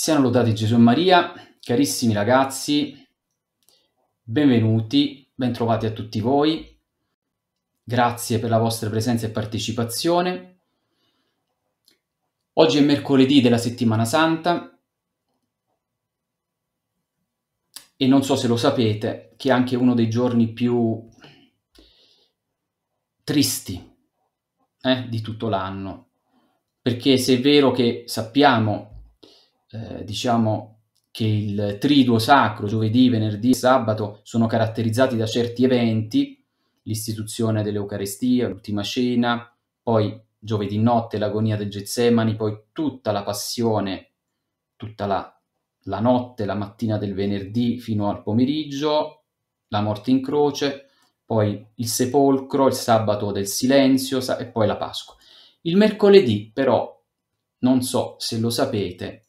Siano lodati Gesù e Maria, carissimi ragazzi, benvenuti, bentrovati a tutti voi. Grazie per la vostra presenza e partecipazione. Oggi è mercoledì della settimana santa e non so se lo sapete che è anche uno dei giorni più tristi eh, di tutto l'anno, perché se è vero che sappiamo eh, diciamo che il triduo sacro, giovedì, venerdì e sabato, sono caratterizzati da certi eventi, l'istituzione dell'Eucarestia, l'ultima cena, poi giovedì notte l'agonia del Getsemani, poi tutta la passione, tutta la, la notte, la mattina del venerdì fino al pomeriggio, la morte in croce, poi il sepolcro, il sabato del silenzio e poi la Pasqua. Il mercoledì però, non so se lo sapete,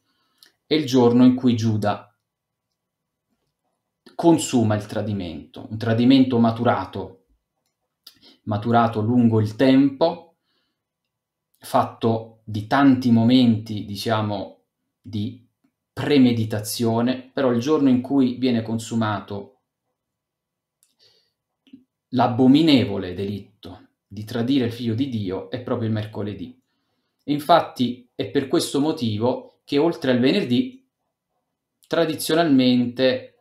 è il giorno in cui Giuda consuma il tradimento, un tradimento maturato, maturato lungo il tempo, fatto di tanti momenti, diciamo, di premeditazione, però il giorno in cui viene consumato l'abominevole delitto di tradire il figlio di Dio è proprio il mercoledì. E infatti è per questo motivo che oltre al venerdì tradizionalmente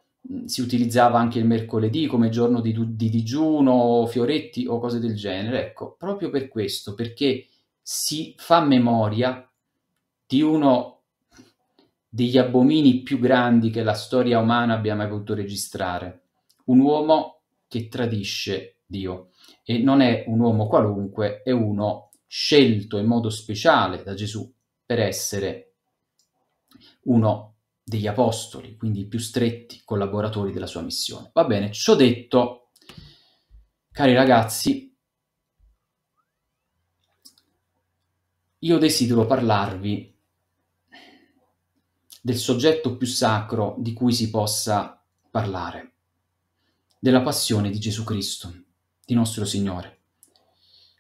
si utilizzava anche il mercoledì come giorno di, di digiuno, fioretti o cose del genere. Ecco, proprio per questo, perché si fa memoria di uno degli abomini più grandi che la storia umana abbia mai potuto registrare, un uomo che tradisce Dio e non è un uomo qualunque, è uno scelto in modo speciale da Gesù per essere uno degli apostoli, quindi i più stretti collaboratori della sua missione. Va bene, ciò detto, cari ragazzi, io desidero parlarvi del soggetto più sacro di cui si possa parlare, della passione di Gesù Cristo, di nostro Signore,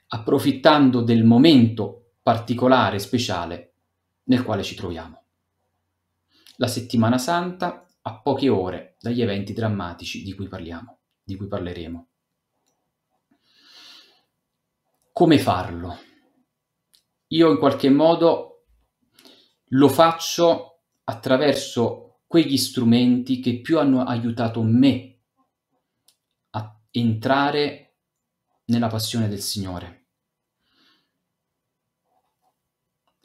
approfittando del momento particolare, speciale nel quale ci troviamo. La settimana santa a poche ore dagli eventi drammatici di cui parliamo, di cui parleremo. Come farlo? Io in qualche modo lo faccio attraverso quegli strumenti che più hanno aiutato me a entrare nella passione del Signore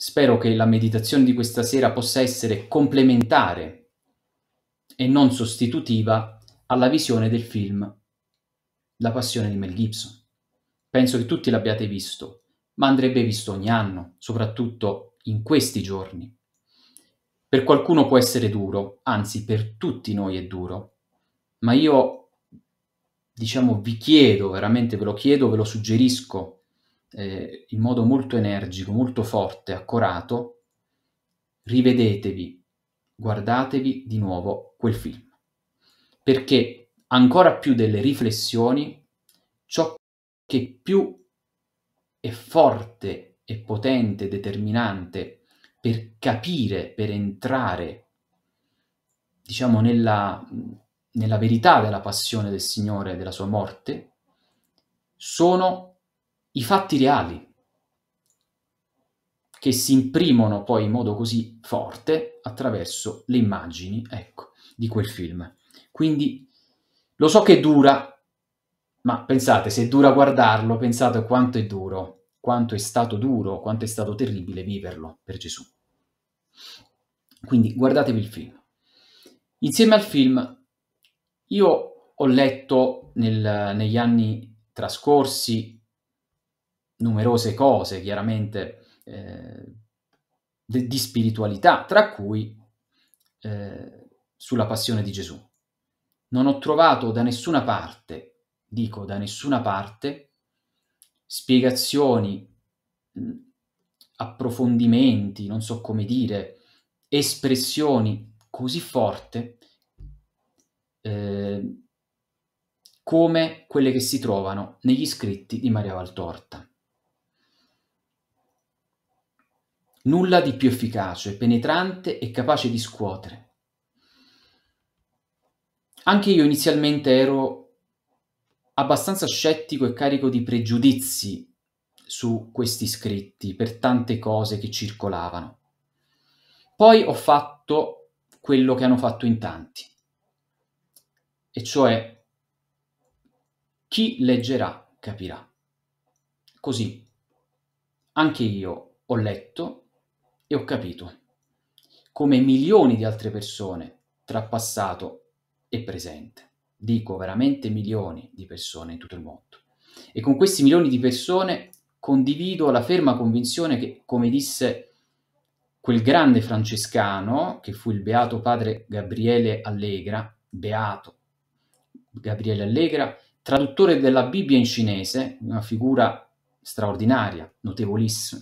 Spero che la meditazione di questa sera possa essere complementare e non sostitutiva alla visione del film La passione di Mel Gibson. Penso che tutti l'abbiate visto, ma andrebbe visto ogni anno, soprattutto in questi giorni. Per qualcuno può essere duro, anzi per tutti noi è duro, ma io diciamo vi chiedo, veramente ve lo chiedo, ve lo suggerisco, eh, in modo molto energico, molto forte, accorato, rivedetevi, guardatevi di nuovo quel film. Perché ancora più delle riflessioni, ciò che più è forte e potente, determinante per capire, per entrare, diciamo, nella, nella verità della passione del Signore e della sua morte, sono i fatti reali che si imprimono poi in modo così forte attraverso le immagini, ecco, di quel film. Quindi lo so che dura, ma pensate, se dura guardarlo, pensate quanto è duro, quanto è stato duro, quanto è stato terribile viverlo per Gesù. Quindi guardatevi il film. Insieme al film, io ho letto nel, negli anni trascorsi numerose cose, chiaramente, eh, di spiritualità, tra cui eh, sulla passione di Gesù. Non ho trovato da nessuna parte, dico da nessuna parte, spiegazioni, mm, approfondimenti, non so come dire, espressioni così forte eh, come quelle che si trovano negli scritti di Maria Valtorta. Nulla di più efficace, penetrante e capace di scuotere. Anche io inizialmente ero abbastanza scettico e carico di pregiudizi su questi scritti per tante cose che circolavano. Poi ho fatto quello che hanno fatto in tanti, e cioè chi leggerà capirà. Così anche io ho letto e ho capito, come milioni di altre persone tra passato e presente. Dico veramente milioni di persone in tutto il mondo. E con questi milioni di persone condivido la ferma convinzione che, come disse quel grande francescano, che fu il beato padre Gabriele Allegra, beato Gabriele Allegra, traduttore della Bibbia in cinese, una figura straordinaria, notevolissima,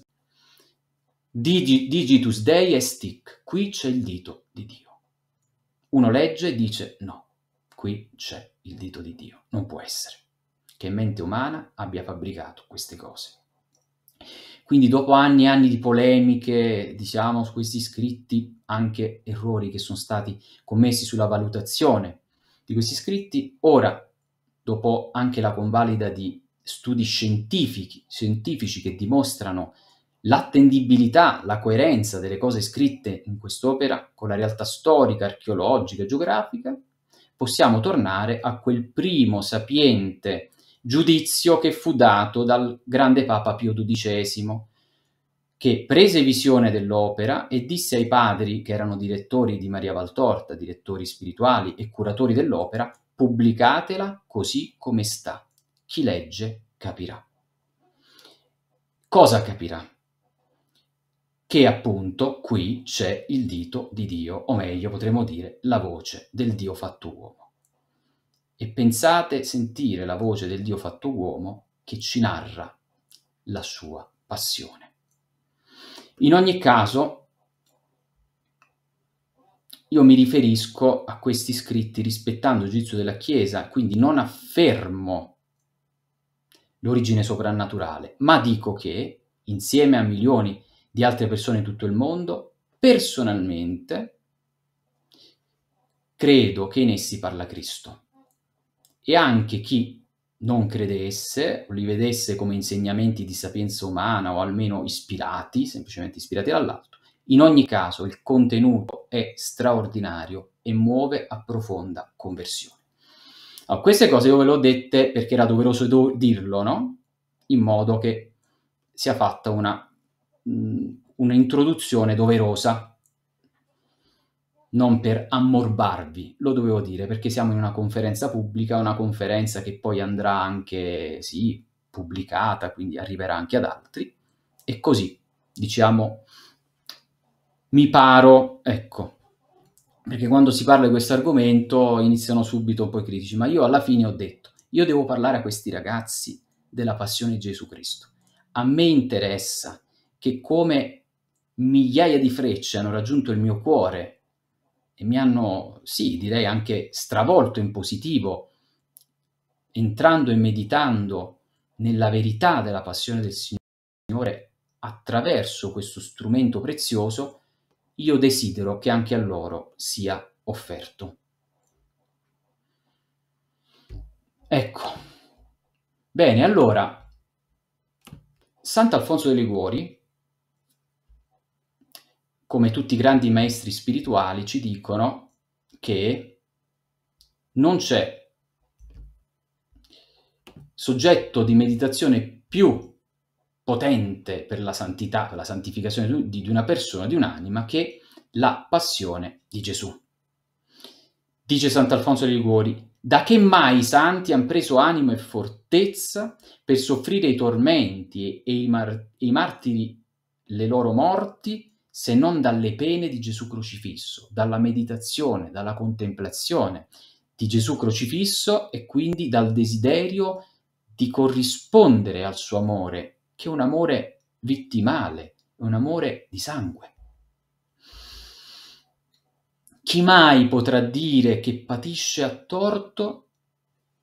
Digi, digitus Dei est hic, qui c'è il dito di Dio. Uno legge e dice no, qui c'è il dito di Dio, non può essere che mente umana abbia fabbricato queste cose. Quindi dopo anni e anni di polemiche, diciamo, su questi scritti, anche errori che sono stati commessi sulla valutazione di questi scritti, ora, dopo anche la convalida di studi scientifici, scientifici che dimostrano l'attendibilità, la coerenza delle cose scritte in quest'opera con la realtà storica, archeologica e geografica, possiamo tornare a quel primo sapiente giudizio che fu dato dal grande Papa Pio XII, che prese visione dell'opera e disse ai padri, che erano direttori di Maria Valtorta, direttori spirituali e curatori dell'opera, pubblicatela così come sta. Chi legge capirà. Cosa capirà? che appunto qui c'è il dito di Dio, o meglio potremmo dire la voce del Dio fatto uomo. E pensate sentire la voce del Dio fatto uomo che ci narra la sua passione. In ogni caso, io mi riferisco a questi scritti rispettando il giudizio della Chiesa, quindi non affermo l'origine soprannaturale, ma dico che, insieme a milioni di di altre persone in tutto il mondo, personalmente credo che in essi parla Cristo. E anche chi non credesse li vedesse come insegnamenti di sapienza umana o almeno ispirati, semplicemente ispirati dall'alto, in ogni caso il contenuto è straordinario e muove a profonda conversione. Allora, queste cose io ve le ho dette perché era doveroso do- dirlo, no? In modo che sia fatta una un'introduzione doverosa, non per ammorbarvi, lo dovevo dire perché siamo in una conferenza pubblica, una conferenza che poi andrà anche, sì, pubblicata, quindi arriverà anche ad altri, e così, diciamo, mi paro, ecco, perché quando si parla di questo argomento iniziano subito poi i critici, ma io alla fine ho detto, io devo parlare a questi ragazzi della passione di Gesù Cristo, a me interessa che come migliaia di frecce hanno raggiunto il mio cuore e mi hanno, sì, direi anche stravolto in positivo, entrando e meditando nella verità della passione del Signore attraverso questo strumento prezioso, io desidero che anche a loro sia offerto. Ecco, bene, allora, Sant'Alfonso dei Liguori come tutti i grandi maestri spirituali, ci dicono che non c'è soggetto di meditazione più potente per la santità, per la santificazione di una persona, di un'anima, che la passione di Gesù. Dice Sant'Alfonso dei Liguori, da che mai i santi hanno preso animo e fortezza per soffrire i tormenti e i, mar- i martiri le loro morti se non dalle pene di Gesù crocifisso, dalla meditazione, dalla contemplazione di Gesù crocifisso e quindi dal desiderio di corrispondere al suo amore, che è un amore vittimale, un amore di sangue. Chi mai potrà dire che patisce a torto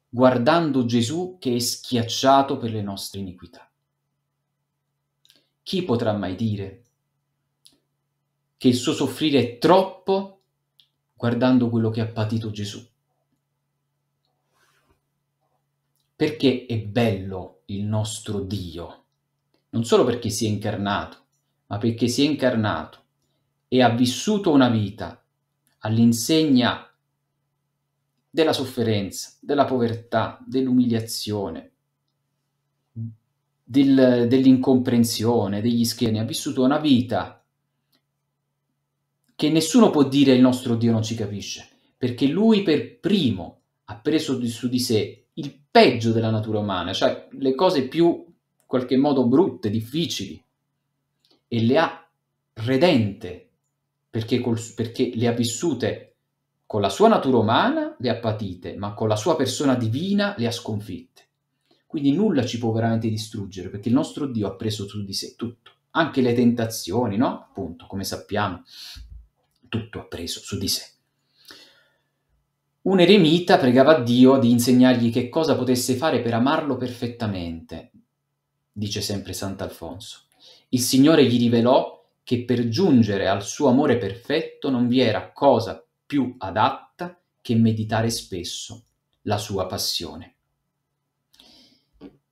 guardando Gesù che è schiacciato per le nostre iniquità? Chi potrà mai dire che il suo soffrire è troppo guardando quello che ha patito Gesù. Perché è bello il nostro Dio, non solo perché si è incarnato, ma perché si è incarnato e ha vissuto una vita all'insegna della sofferenza, della povertà, dell'umiliazione, del, dell'incomprensione, degli schemi, ha vissuto una vita che nessuno può dire il nostro Dio non ci capisce, perché lui per primo ha preso su di sé il peggio della natura umana, cioè le cose più in qualche modo brutte, difficili, e le ha redente, perché, col, perché le ha vissute con la sua natura umana, le ha patite, ma con la sua persona divina le ha sconfitte. Quindi nulla ci può veramente distruggere, perché il nostro Dio ha preso su di sé tutto, anche le tentazioni, no? Appunto, come sappiamo tutto ha preso su di sé. Un eremita pregava Dio di insegnargli che cosa potesse fare per amarlo perfettamente, dice sempre Sant'Alfonso. Il Signore gli rivelò che per giungere al suo amore perfetto non vi era cosa più adatta che meditare spesso la sua passione.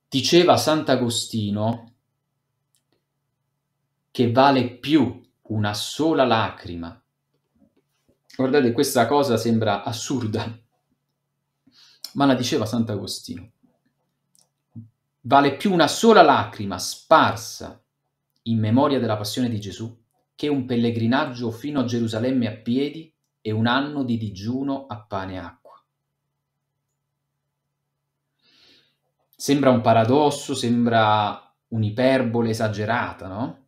Diceva Sant'Agostino che vale più una sola lacrima Guardate, questa cosa sembra assurda, ma la diceva Sant'Agostino. Vale più una sola lacrima sparsa in memoria della passione di Gesù che un pellegrinaggio fino a Gerusalemme a piedi e un anno di digiuno a pane e acqua. Sembra un paradosso, sembra un'iperbole esagerata, no?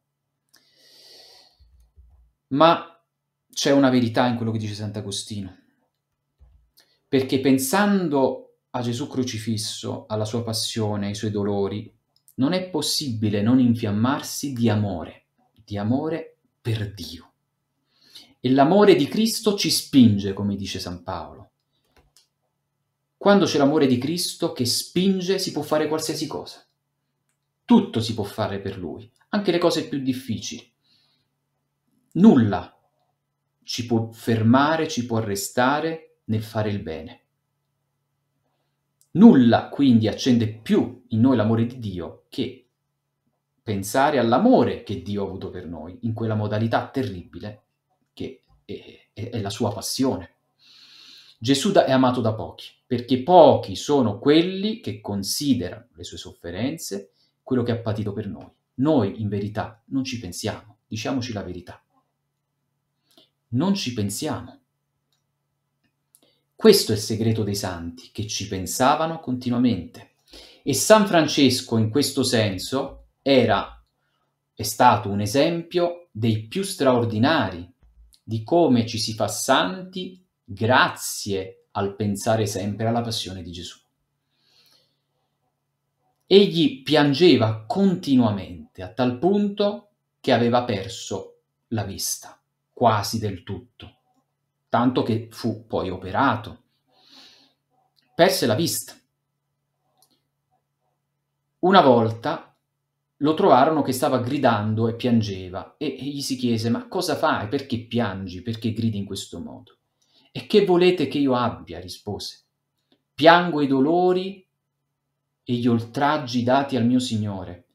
Ma c'è una verità in quello che dice Sant'Agostino, perché pensando a Gesù crocifisso, alla sua passione, ai suoi dolori, non è possibile non infiammarsi di amore, di amore per Dio. E l'amore di Cristo ci spinge, come dice San Paolo. Quando c'è l'amore di Cristo che spinge, si può fare qualsiasi cosa. Tutto si può fare per Lui, anche le cose più difficili. Nulla ci può fermare, ci può arrestare nel fare il bene. Nulla quindi accende più in noi l'amore di Dio che pensare all'amore che Dio ha avuto per noi in quella modalità terribile che è, è, è la sua passione. Gesù è amato da pochi, perché pochi sono quelli che considerano le sue sofferenze, quello che ha patito per noi. Noi in verità non ci pensiamo, diciamoci la verità non ci pensiamo. Questo è il segreto dei santi, che ci pensavano continuamente. E San Francesco, in questo senso, era, è stato un esempio dei più straordinari, di come ci si fa santi grazie al pensare sempre alla passione di Gesù. Egli piangeva continuamente, a tal punto che aveva perso la vista quasi del tutto, tanto che fu poi operato. Perse la vista. Una volta lo trovarono che stava gridando e piangeva e gli si chiese ma cosa fai? Perché piangi? Perché gridi in questo modo? E che volete che io abbia? rispose. Piango i dolori e gli oltraggi dati al mio Signore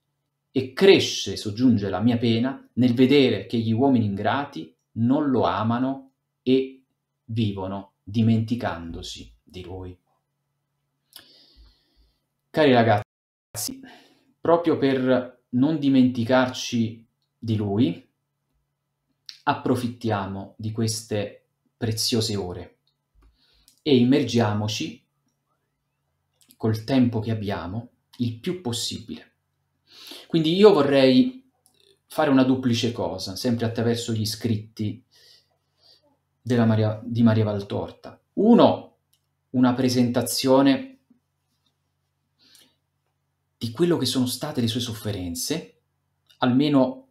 e cresce, soggiunge la mia pena, nel vedere che gli uomini ingrati non lo amano e vivono dimenticandosi di lui. Cari ragazzi, proprio per non dimenticarci di lui, approfittiamo di queste preziose ore e immergiamoci col tempo che abbiamo il più possibile. Quindi io vorrei fare una duplice cosa, sempre attraverso gli scritti Maria, di Maria Valtorta. Uno, una presentazione di quello che sono state le sue sofferenze, almeno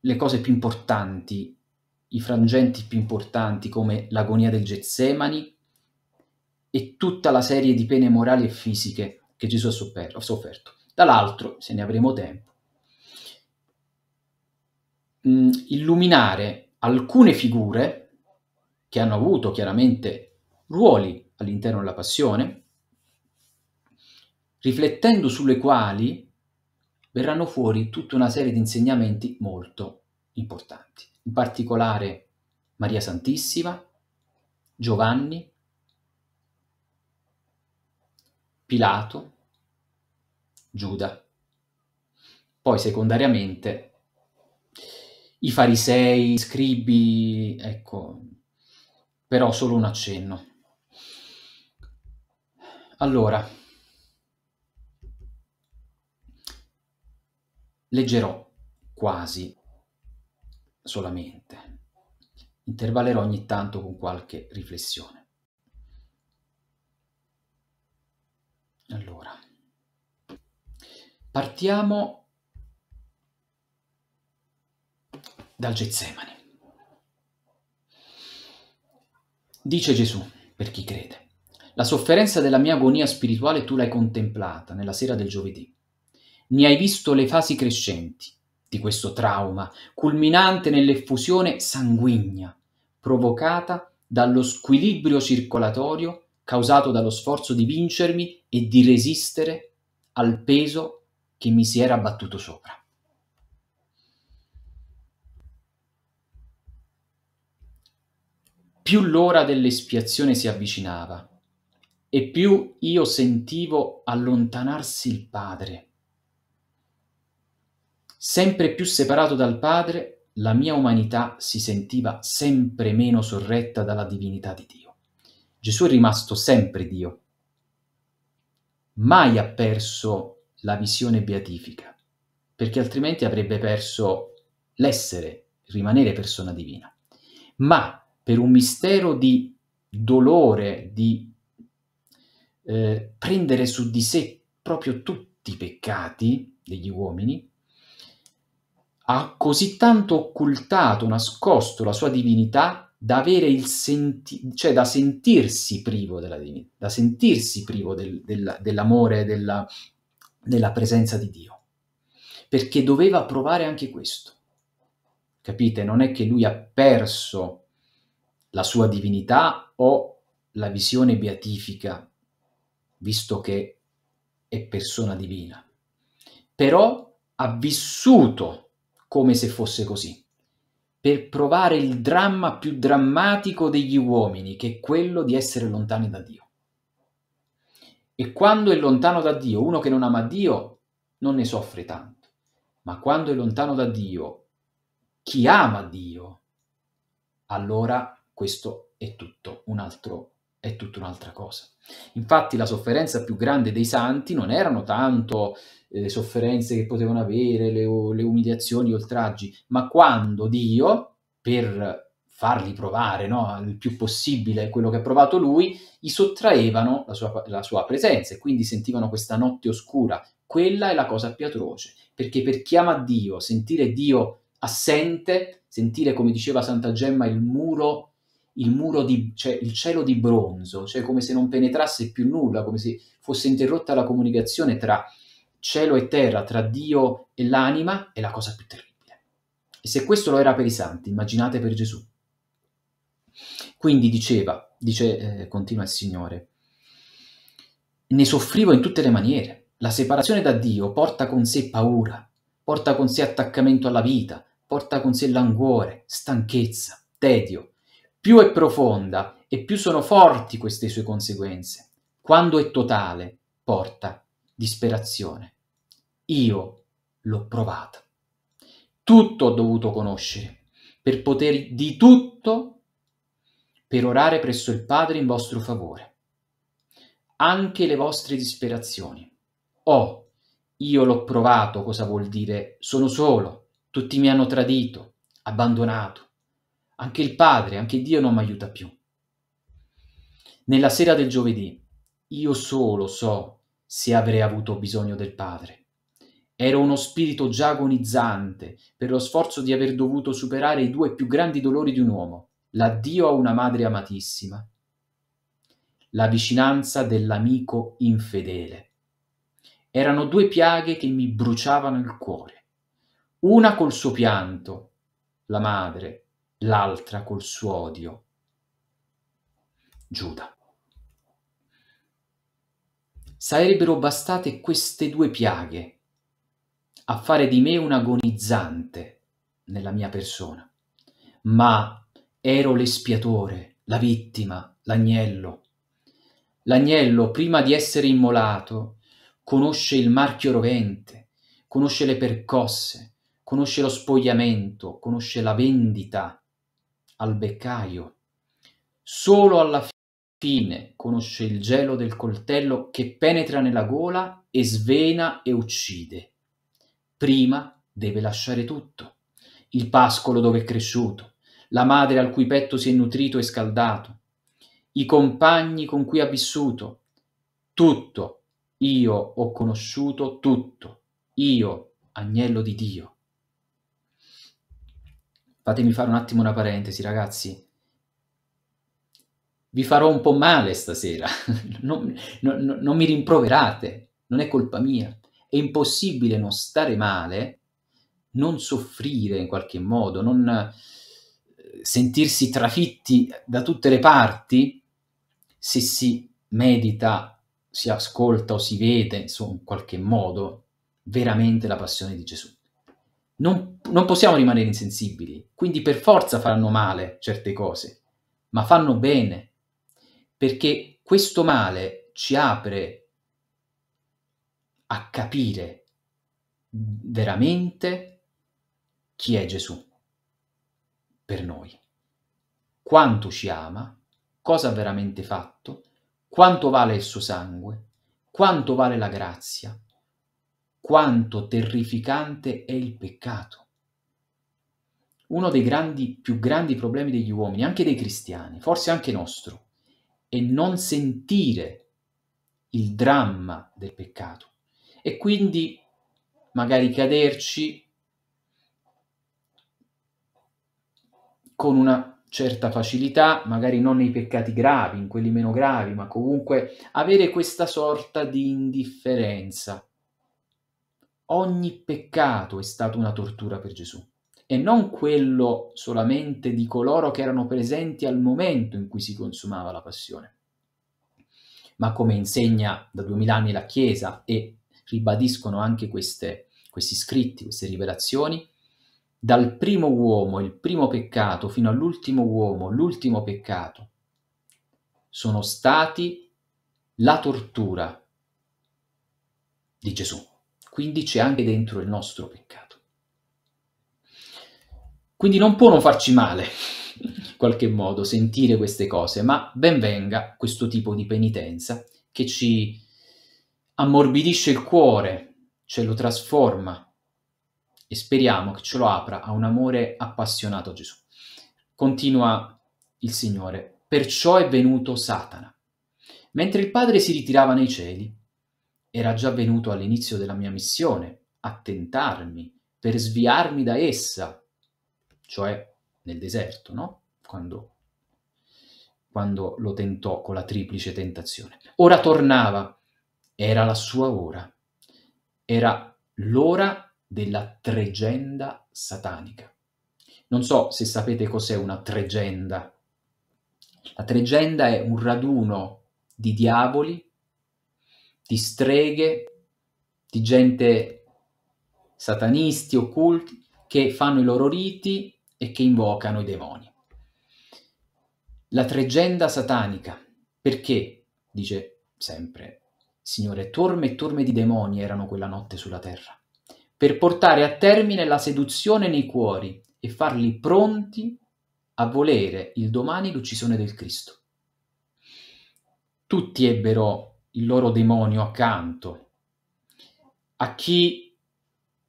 le cose più importanti, i frangenti più importanti come l'agonia del Getsemani e tutta la serie di pene morali e fisiche che Gesù ha sofferto. Dall'altro, se ne avremo tempo, mh, mm, illuminare alcune figure che hanno avuto chiaramente ruoli all'interno della passione, riflettendo sulle quali verranno fuori tutta una serie di insegnamenti molto importanti, in particolare Maria Santissima, Giovanni, Pilato, Giuda. Poi secondariamente i farisei, scribi, ecco, però solo un accenno. Allora, leggerò quasi solamente, intervallerò ogni tanto con qualche riflessione. Allora, partiamo dal Getsemani. Dice Gesù, per chi crede, la sofferenza della mia agonia spirituale tu l'hai contemplata nella sera del giovedì. Mi hai visto le fasi crescenti di questo trauma, culminante nell'effusione sanguigna, provocata dallo squilibrio circolatorio causato dallo sforzo di vincermi e di resistere al peso che mi si era abbattuto sopra. Più l'ora dell'espiazione si avvicinava e più io sentivo allontanarsi il Padre. Sempre più separato dal Padre, la mia umanità si sentiva sempre meno sorretta dalla divinità di Dio. Gesù è rimasto sempre Dio. Mai ha perso la visione beatifica, perché altrimenti avrebbe perso l'essere, rimanere persona divina. Ma per un mistero di dolore, di eh, prendere su di sé proprio tutti i peccati degli uomini, ha così tanto occultato, nascosto la sua divinità da avere il senti- cioè da sentirsi privo della divinità, da sentirsi privo del, del, dell'amore, della, della presenza di Dio, perché doveva provare anche questo. Capite? Non è che lui ha perso la sua divinità o la visione beatifica, visto che è persona divina. Però ha vissuto come se fosse così, per provare il dramma più drammatico degli uomini, che è quello di essere lontani da Dio. E quando è lontano da Dio, uno che non ama Dio non ne soffre tanto, ma quando è lontano da Dio, chi ama Dio, allora questo è tutto un altro è tutta un'altra cosa. Infatti la sofferenza più grande dei santi non erano tanto eh, le sofferenze che potevano avere, le, le umiliazioni, gli oltraggi, ma quando Dio, per farli provare no, il più possibile quello che ha provato lui, gli sottraevano la sua, la sua presenza e quindi sentivano questa notte oscura. Quella è la cosa più atroce, perché per chi ama Dio, sentire Dio assente, sentire, come diceva Santa Gemma, il muro il muro di, cioè il cielo di bronzo, cioè come se non penetrasse più nulla, come se fosse interrotta la comunicazione tra cielo e terra, tra Dio e l'anima, è la cosa più terribile. E se questo lo era per i santi, immaginate per Gesù. Quindi diceva, dice, eh, continua il Signore, ne soffrivo in tutte le maniere. La separazione da Dio porta con sé paura, porta con sé attaccamento alla vita, porta con sé languore, stanchezza, tedio, più è profonda e più sono forti queste sue conseguenze. Quando è totale, porta disperazione. Io l'ho provata. Tutto ho dovuto conoscere per poter di tutto per orare presso il Padre in vostro favore. Anche le vostre disperazioni. Oh, io l'ho provato cosa vuol dire sono solo, tutti mi hanno tradito, abbandonato anche il Padre, anche Dio non mi aiuta più. Nella sera del giovedì, io solo so se avrei avuto bisogno del Padre. Ero uno spirito già agonizzante per lo sforzo di aver dovuto superare i due più grandi dolori di un uomo, l'addio a una madre amatissima, la vicinanza dell'amico infedele. Erano due piaghe che mi bruciavano il cuore. Una col suo pianto, la madre, l'altra col suo odio. Giuda. Sarebbero bastate queste due piaghe a fare di me un agonizzante nella mia persona, ma ero l'espiatore, la vittima, l'agnello. L'agnello, prima di essere immolato, conosce il marchio rovente, conosce le percosse, conosce lo spogliamento, conosce la vendita, al beccaio. Solo alla fine conosce il gelo del coltello che penetra nella gola e svena e uccide. Prima deve lasciare tutto, il pascolo dove è cresciuto, la madre al cui petto si è nutrito e scaldato, i compagni con cui ha vissuto, tutto. Io ho conosciuto tutto, io, agnello di Dio. Fatemi fare un attimo una parentesi, ragazzi. Vi farò un po' male stasera, non, non, non mi rimproverate, non è colpa mia. È impossibile non stare male, non soffrire in qualche modo, non eh, sentirsi trafitti da tutte le parti se si medita, si ascolta o si vede, insomma, in qualche modo, veramente la passione di Gesù non, non possiamo rimanere insensibili, quindi per forza faranno male certe cose, ma fanno bene, perché questo male ci apre a capire veramente chi è Gesù per noi, quanto ci ama, cosa ha veramente fatto, quanto vale il suo sangue, quanto vale la grazia, quanto terrificante è il peccato. Uno dei grandi, più grandi problemi degli uomini, anche dei cristiani, forse anche nostro, è non sentire il dramma del peccato e quindi magari caderci con una certa facilità, magari non nei peccati gravi, in quelli meno gravi, ma comunque avere questa sorta di indifferenza ogni peccato è stato una tortura per Gesù e non quello solamente di coloro che erano presenti al momento in cui si consumava la passione. Ma come insegna da duemila anni la Chiesa e ribadiscono anche queste, questi scritti, queste rivelazioni, dal primo uomo, il primo peccato, fino all'ultimo uomo, l'ultimo peccato, sono stati la tortura di Gesù. Quindi c'è anche dentro il nostro peccato. Quindi non può non farci male, in qualche modo, sentire queste cose, ma ben venga questo tipo di penitenza che ci ammorbidisce il cuore, ce lo trasforma e speriamo che ce lo apra a un amore appassionato a Gesù. Continua il Signore, perciò è venuto Satana. Mentre il Padre si ritirava nei cieli, era già venuto all'inizio della mia missione a tentarmi per sviarmi da essa, cioè nel deserto, no? Quando, quando lo tentò con la triplice tentazione. Ora tornava, era la sua ora, era l'ora della tregenda satanica. Non so se sapete cos'è una tregenda. La tregenda è un raduno di diavoli di streghe, di gente satanisti, occulti, che fanno i loro riti e che invocano i demoni. La tregenda satanica, perché, dice sempre, Signore, torme e torme di demoni erano quella notte sulla terra, per portare a termine la seduzione nei cuori e farli pronti a volere il domani l'uccisione del Cristo. Tutti ebbero il loro demonio accanto, a chi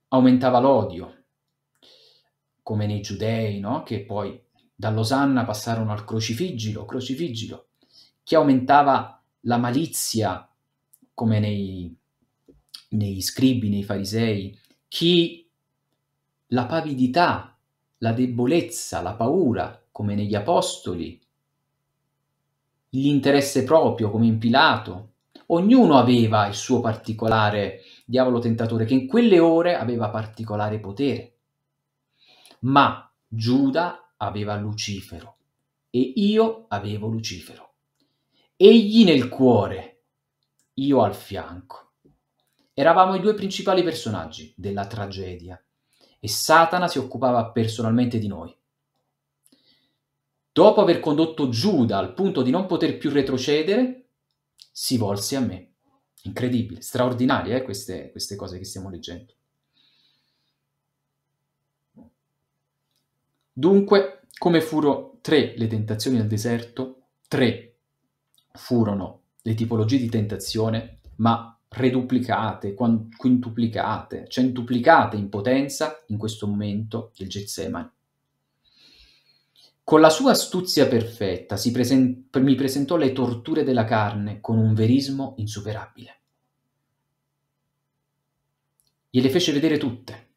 aumentava l'odio, come nei giudei, no? che poi dall'osanna passarono al crocifiggilo, crocifiggilo, chi aumentava la malizia, come nei, nei scribi, nei farisei, chi la pavidità, la debolezza, la paura, come negli apostoli, l'interesse proprio, come in Pilato, Ognuno aveva il suo particolare diavolo tentatore che in quelle ore aveva particolare potere. Ma Giuda aveva Lucifero e io avevo Lucifero. Egli nel cuore, io al fianco. Eravamo i due principali personaggi della tragedia e Satana si occupava personalmente di noi. Dopo aver condotto Giuda al punto di non poter più retrocedere, si volse a me. Incredibile, straordinarie eh, queste, queste cose che stiamo leggendo. Dunque, come furono tre le tentazioni nel deserto, tre furono le tipologie di tentazione, ma reduplicate, quintuplicate, centuplicate in potenza in questo momento del Getsemani. Con la sua astuzia perfetta presen- mi presentò le torture della carne con un verismo insuperabile. Gliele fece vedere tutte.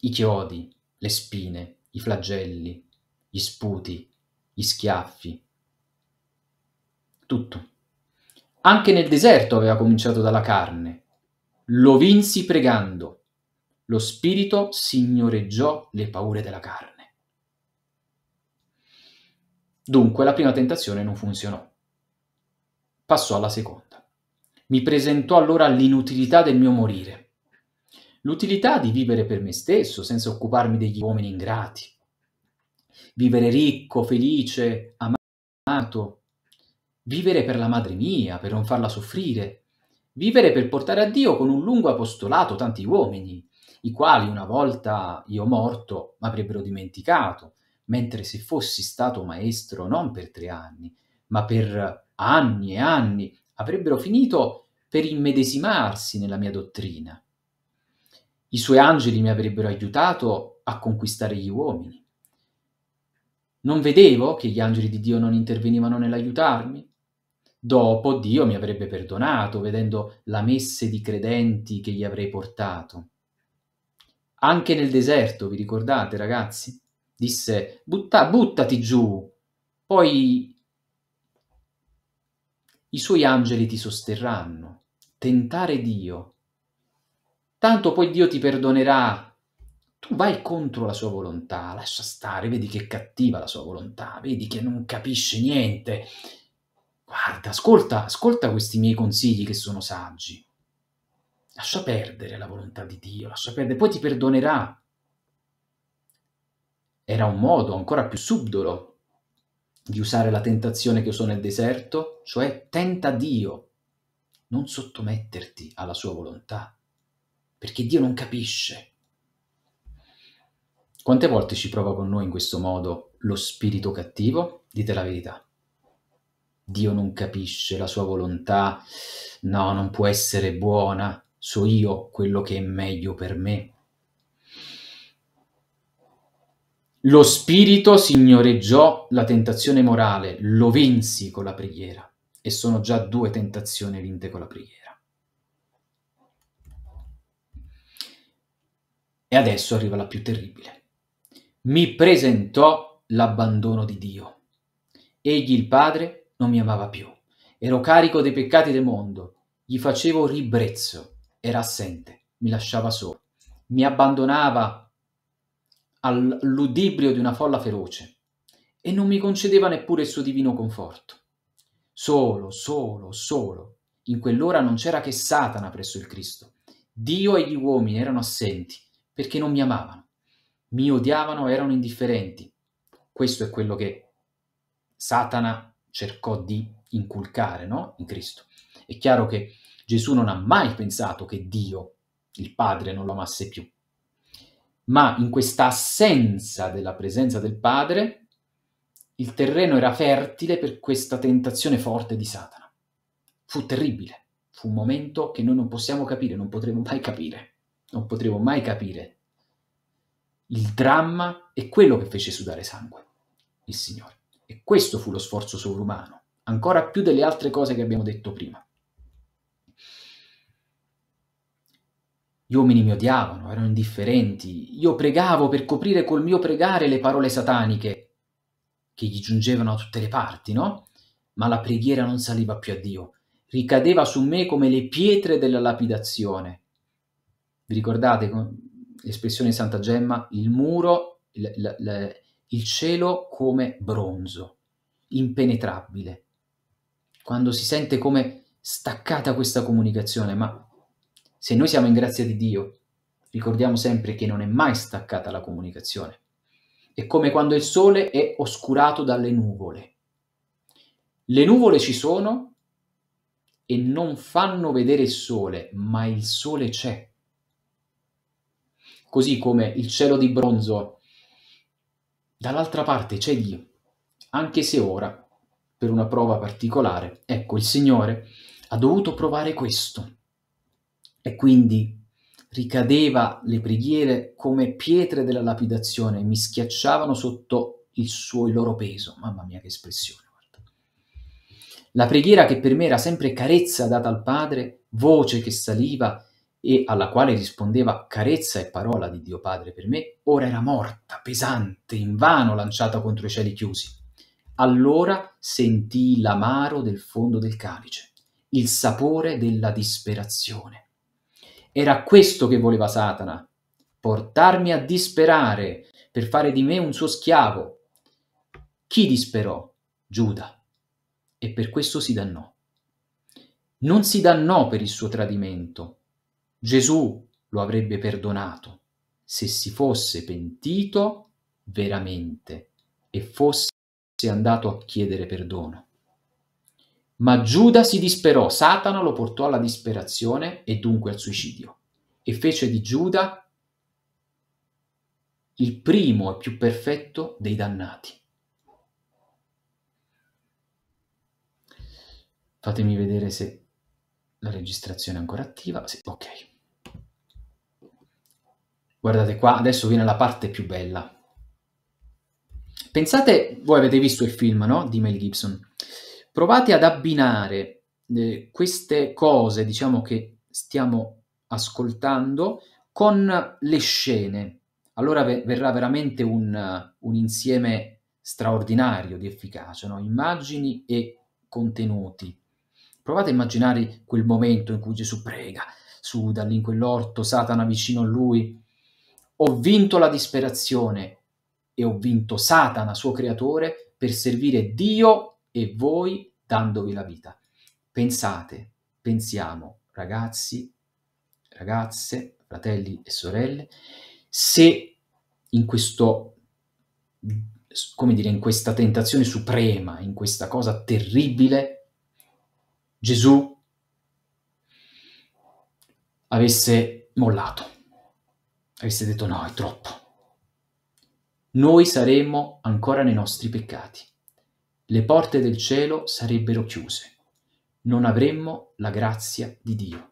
I chiodi, le spine, i flagelli, gli sputi, gli schiaffi. Tutto. Anche nel deserto aveva cominciato dalla carne. Lo vinsi pregando. Lo spirito signoreggiò le paure della carne. Dunque la prima tentazione non funzionò. Passò alla seconda. Mi presentò allora l'inutilità del mio morire. L'utilità di vivere per me stesso, senza occuparmi degli uomini ingrati. Vivere ricco, felice, amato. Vivere per la madre mia, per non farla soffrire. Vivere per portare a Dio con un lungo apostolato tanti uomini, i quali una volta io morto avrebbero dimenticato, mentre se fossi stato maestro non per tre anni, ma per anni e anni, avrebbero finito per immedesimarsi nella mia dottrina. I suoi angeli mi avrebbero aiutato a conquistare gli uomini. Non vedevo che gli angeli di Dio non intervenivano nell'aiutarmi? Dopo Dio mi avrebbe perdonato, vedendo la messe di credenti che gli avrei portato. Anche nel deserto, vi ricordate ragazzi? disse Butta, buttati giù, poi i suoi angeli ti sosterranno. Tentare Dio. Tanto poi Dio ti perdonerà. Tu vai contro la sua volontà, lascia stare, vedi che è cattiva la sua volontà, vedi che non capisce niente. Guarda, ascolta, ascolta questi miei consigli che sono saggi. Lascia perdere la volontà di Dio, lascia perdere, poi ti perdonerà. Era un modo ancora più subdolo di usare la tentazione che usò nel deserto, cioè tenta Dio, non sottometterti alla sua volontà, perché Dio non capisce. Quante volte ci prova con noi in questo modo lo spirito cattivo? Dite la verità. Dio non capisce la sua volontà, no, non può essere buona, so io quello che è meglio per me. Lo spirito signoreggiò la tentazione morale, lo vinsi con la preghiera. E sono già due tentazioni vinte con la preghiera. E adesso arriva la più terribile. Mi presentò l'abbandono di Dio. Egli il Padre non mi amava più. Ero carico dei peccati del mondo. Gli facevo ribrezzo. Era assente. Mi lasciava solo. Mi abbandonava all'udibrio di una folla feroce e non mi concedeva neppure il suo divino conforto. Solo, solo, solo. In quell'ora non c'era che Satana presso il Cristo. Dio e gli uomini erano assenti perché non mi amavano. Mi odiavano, erano indifferenti. Questo è quello che Satana cercò di inculcare no? in Cristo. È chiaro che Gesù non ha mai pensato che Dio, il Padre, non lo amasse più ma in questa assenza della presenza del padre, il terreno era fertile per questa tentazione forte di Satana. Fu terribile, fu un momento che noi non possiamo capire, non potremo mai capire, non potremo mai capire il dramma è quello che fece sudare sangue il Signore. E questo fu lo sforzo sovrumano, ancora più delle altre cose che abbiamo detto prima. Gli uomini mi odiavano, erano indifferenti. Io pregavo per coprire col mio pregare le parole sataniche che gli giungevano a tutte le parti, no? Ma la preghiera non saliva più a Dio, ricadeva su me come le pietre della lapidazione. Vi ricordate l'espressione di Santa Gemma? Il muro, il, il, il cielo come bronzo, impenetrabile. Quando si sente come staccata questa comunicazione, ma se noi siamo in grazia di Dio, ricordiamo sempre che non è mai staccata la comunicazione. È come quando il sole è oscurato dalle nuvole. Le nuvole ci sono e non fanno vedere il sole, ma il sole c'è. Così come il cielo di bronzo, dall'altra parte c'è Dio, anche se ora, per una prova particolare, ecco, il Signore ha dovuto provare questo e quindi ricadeva le preghiere come pietre della lapidazione, mi schiacciavano sotto il, suo, il loro peso. Mamma mia che espressione. Guarda. La preghiera che per me era sempre carezza data al Padre, voce che saliva e alla quale rispondeva carezza e parola di Dio Padre per me, ora era morta, pesante, invano lanciata contro i cieli chiusi. Allora sentii l'amaro del fondo del calice, il sapore della disperazione era questo che voleva Satana, portarmi a disperare per fare di me un suo schiavo. Chi disperò? Giuda. E per questo si dannò. Non si dannò per il suo tradimento. Gesù lo avrebbe perdonato se si fosse pentito veramente e fosse andato a chiedere perdono. Ma Giuda si disperò, Satana lo portò alla disperazione e dunque al suicidio e fece di Giuda il primo e più perfetto dei dannati. Fatemi vedere se la registrazione è ancora attiva. Sì, ok. Guardate qua, adesso viene la parte più bella. Pensate, voi avete visto il film, no? Di Mel Gibson. Provate ad abbinare eh, queste cose, diciamo che stiamo ascoltando, con le scene. Allora ve- verrà veramente un, un, insieme straordinario di efficacia, no? immagini e contenuti. Provate a immaginare quel momento in cui Gesù prega, suda lì in quell'orto, Satana vicino a lui. Ho vinto la disperazione e ho vinto Satana, suo creatore, per servire Dio e voi dandovi la vita. Pensate, pensiamo, ragazzi, ragazze, fratelli e sorelle, se in questo come dire, in questa tentazione suprema, in questa cosa terribile, Gesù avesse mollato, avesse detto no, è troppo. Noi saremmo ancora nei nostri peccati le porte del cielo sarebbero chiuse, non avremmo la grazia di Dio,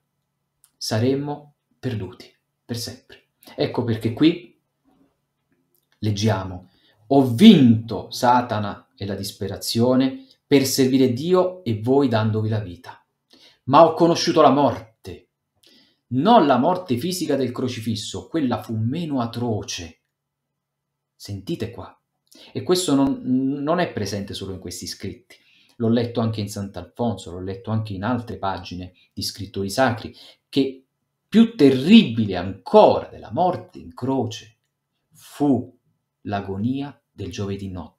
saremmo perduti per sempre. Ecco perché qui leggiamo, ho vinto Satana e la disperazione per servire Dio e voi dandovi la vita, ma ho conosciuto la morte, non la morte fisica del crocifisso, quella fu meno atroce. Sentite qua, e questo non, non è presente solo in questi scritti. L'ho letto anche in Sant'Alfonso, l'ho letto anche in altre pagine di scrittori sacri, che più terribile ancora della morte in croce fu l'agonia del giovedì notte.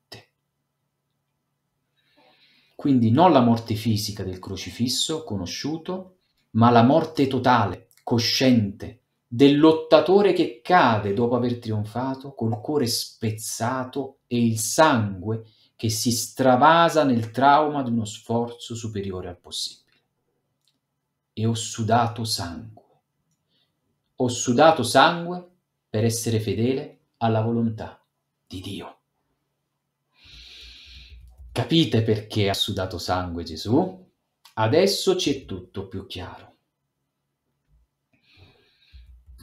Quindi non la morte fisica del crocifisso conosciuto, ma la morte totale, cosciente, del lottatore che cade dopo aver trionfato col cuore spezzato e il sangue che si stravasa nel trauma di uno sforzo superiore al possibile. E ho sudato sangue. Ho sudato sangue per essere fedele alla volontà di Dio. Capite perché ha sudato sangue Gesù? Adesso ci è tutto più chiaro.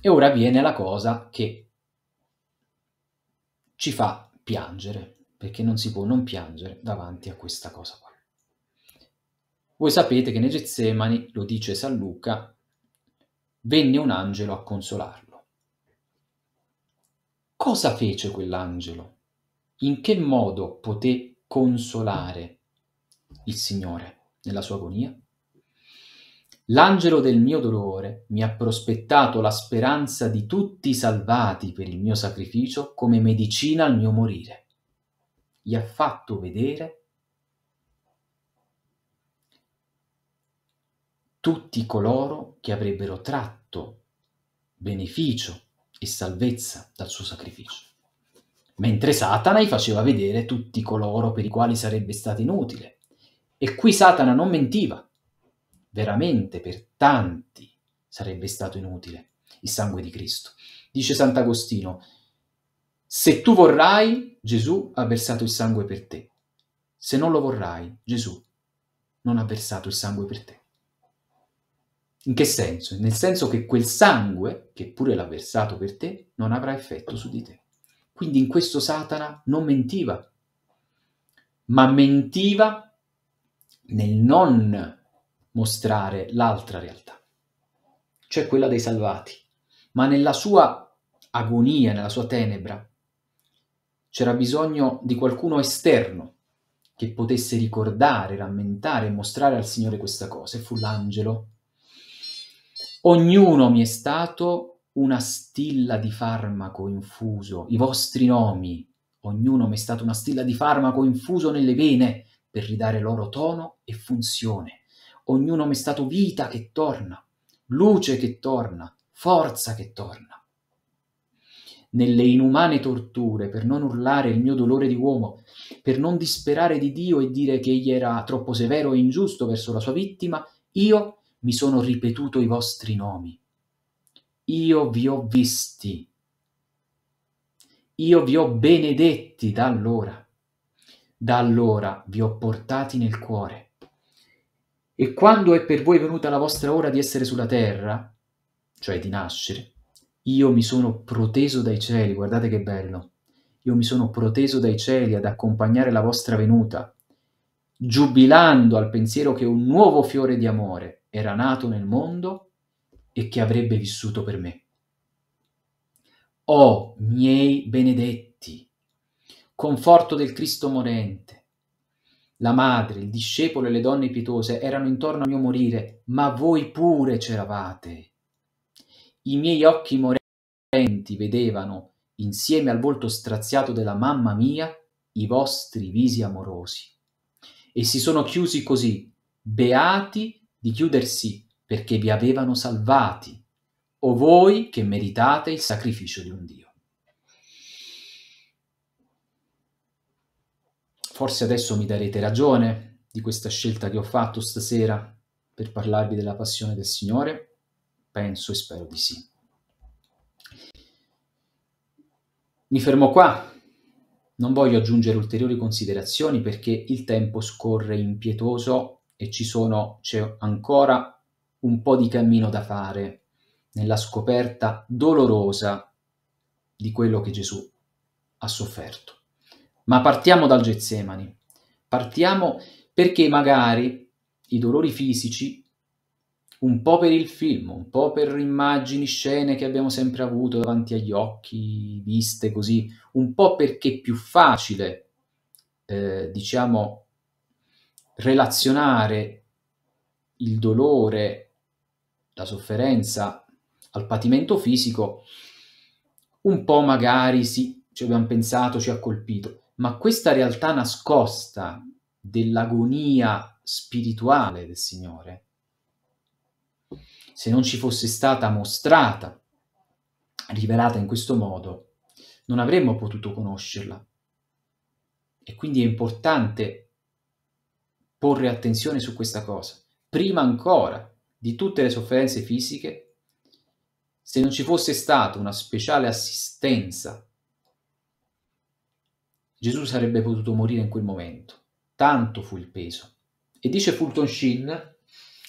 E ora viene la cosa che ci fa piangere, perché non si può non piangere davanti a questa cosa qua. Voi sapete che nei Getsemani, lo dice San Luca, venne un angelo a consolarlo. Cosa fece quell'angelo? In che modo poté consolare il Signore nella sua agonia? L'angelo del mio dolore mi ha prospettato la speranza di tutti i salvati per il mio sacrificio come medicina al mio morire. Gli ha fatto vedere tutti coloro che avrebbero tratto beneficio e salvezza dal suo sacrificio. Mentre Satana gli faceva vedere tutti coloro per i quali sarebbe stato inutile. E qui Satana non mentiva, veramente per tanti sarebbe stato inutile il sangue di Cristo. Dice Sant'Agostino, se tu vorrai, Gesù ha versato il sangue per te. Se non lo vorrai, Gesù non ha versato il sangue per te. In che senso? Nel senso che quel sangue, che pure l'ha versato per te, non avrà effetto su di te. Quindi in questo Satana non mentiva, ma mentiva nel non mostrare l'altra realtà, cioè quella dei salvati, ma nella sua agonia, nella sua tenebra, c'era bisogno di qualcuno esterno che potesse ricordare, rammentare e mostrare al Signore questa cosa, e fu l'angelo. Ognuno mi è stato una stilla di farmaco infuso, i vostri nomi, ognuno mi è stato una stilla di farmaco infuso nelle vene per ridare loro tono e funzione ognuno mi è stato vita che torna, luce che torna, forza che torna. Nelle inumane torture, per non urlare il mio dolore di uomo, per non disperare di Dio e dire che egli era troppo severo e ingiusto verso la sua vittima, io mi sono ripetuto i vostri nomi. Io vi ho visti. Io vi ho benedetti da allora. Da allora vi ho portati nel cuore e quando è per voi venuta la vostra ora di essere sulla terra, cioè di nascere, io mi sono proteso dai cieli, guardate che bello, io mi sono proteso dai cieli ad accompagnare la vostra venuta, giubilando al pensiero che un nuovo fiore di amore era nato nel mondo e che avrebbe vissuto per me. O oh, miei benedetti, conforto del Cristo morente, la madre, il discepolo e le donne pietose erano intorno al mio morire, ma voi pure c'eravate. I miei occhi morenti vedevano, insieme al volto straziato della mamma mia, i vostri visi amorosi. E si sono chiusi così, beati di chiudersi, perché vi avevano salvati, o voi che meritate il sacrificio di un Dio. forse adesso mi darete ragione di questa scelta che ho fatto stasera per parlarvi della passione del Signore? Penso e spero di sì. Mi fermo qua, non voglio aggiungere ulteriori considerazioni perché il tempo scorre impietoso e ci sono, c'è ancora un po' di cammino da fare nella scoperta dolorosa di quello che Gesù ha sofferto. Ma partiamo dal Getsemani. Partiamo perché magari i dolori fisici, un po' per il film, un po' per immagini, scene che abbiamo sempre avuto davanti agli occhi, viste così, un po' perché è più facile, eh, diciamo, relazionare il dolore, la sofferenza al patimento fisico, un po' magari sì, ci abbiamo pensato, ci ha colpito ma questa realtà nascosta dell'agonia spirituale del Signore, se non ci fosse stata mostrata, rivelata in questo modo, non avremmo potuto conoscerla. E quindi è importante porre attenzione su questa cosa. Prima ancora di tutte le sofferenze fisiche, se non ci fosse stata una speciale assistenza Gesù sarebbe potuto morire in quel momento. Tanto fu il peso. E dice Fulton Sheen,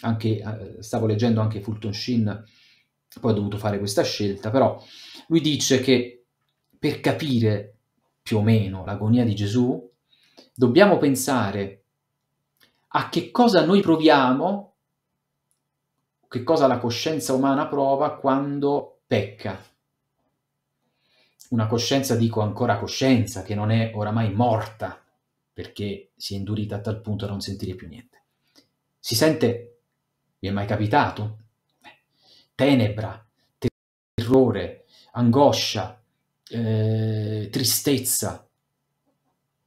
anche, eh, stavo leggendo anche Fulton Sheen, poi ho dovuto fare questa scelta, però lui dice che per capire più o meno l'agonia di Gesù, dobbiamo pensare a che cosa noi proviamo, che cosa la coscienza umana prova quando pecca, una coscienza, dico ancora coscienza, che non è oramai morta perché si è indurita a tal punto da non sentire più niente. Si sente, vi è mai capitato? Beh, tenebra, terrore, angoscia, eh, tristezza,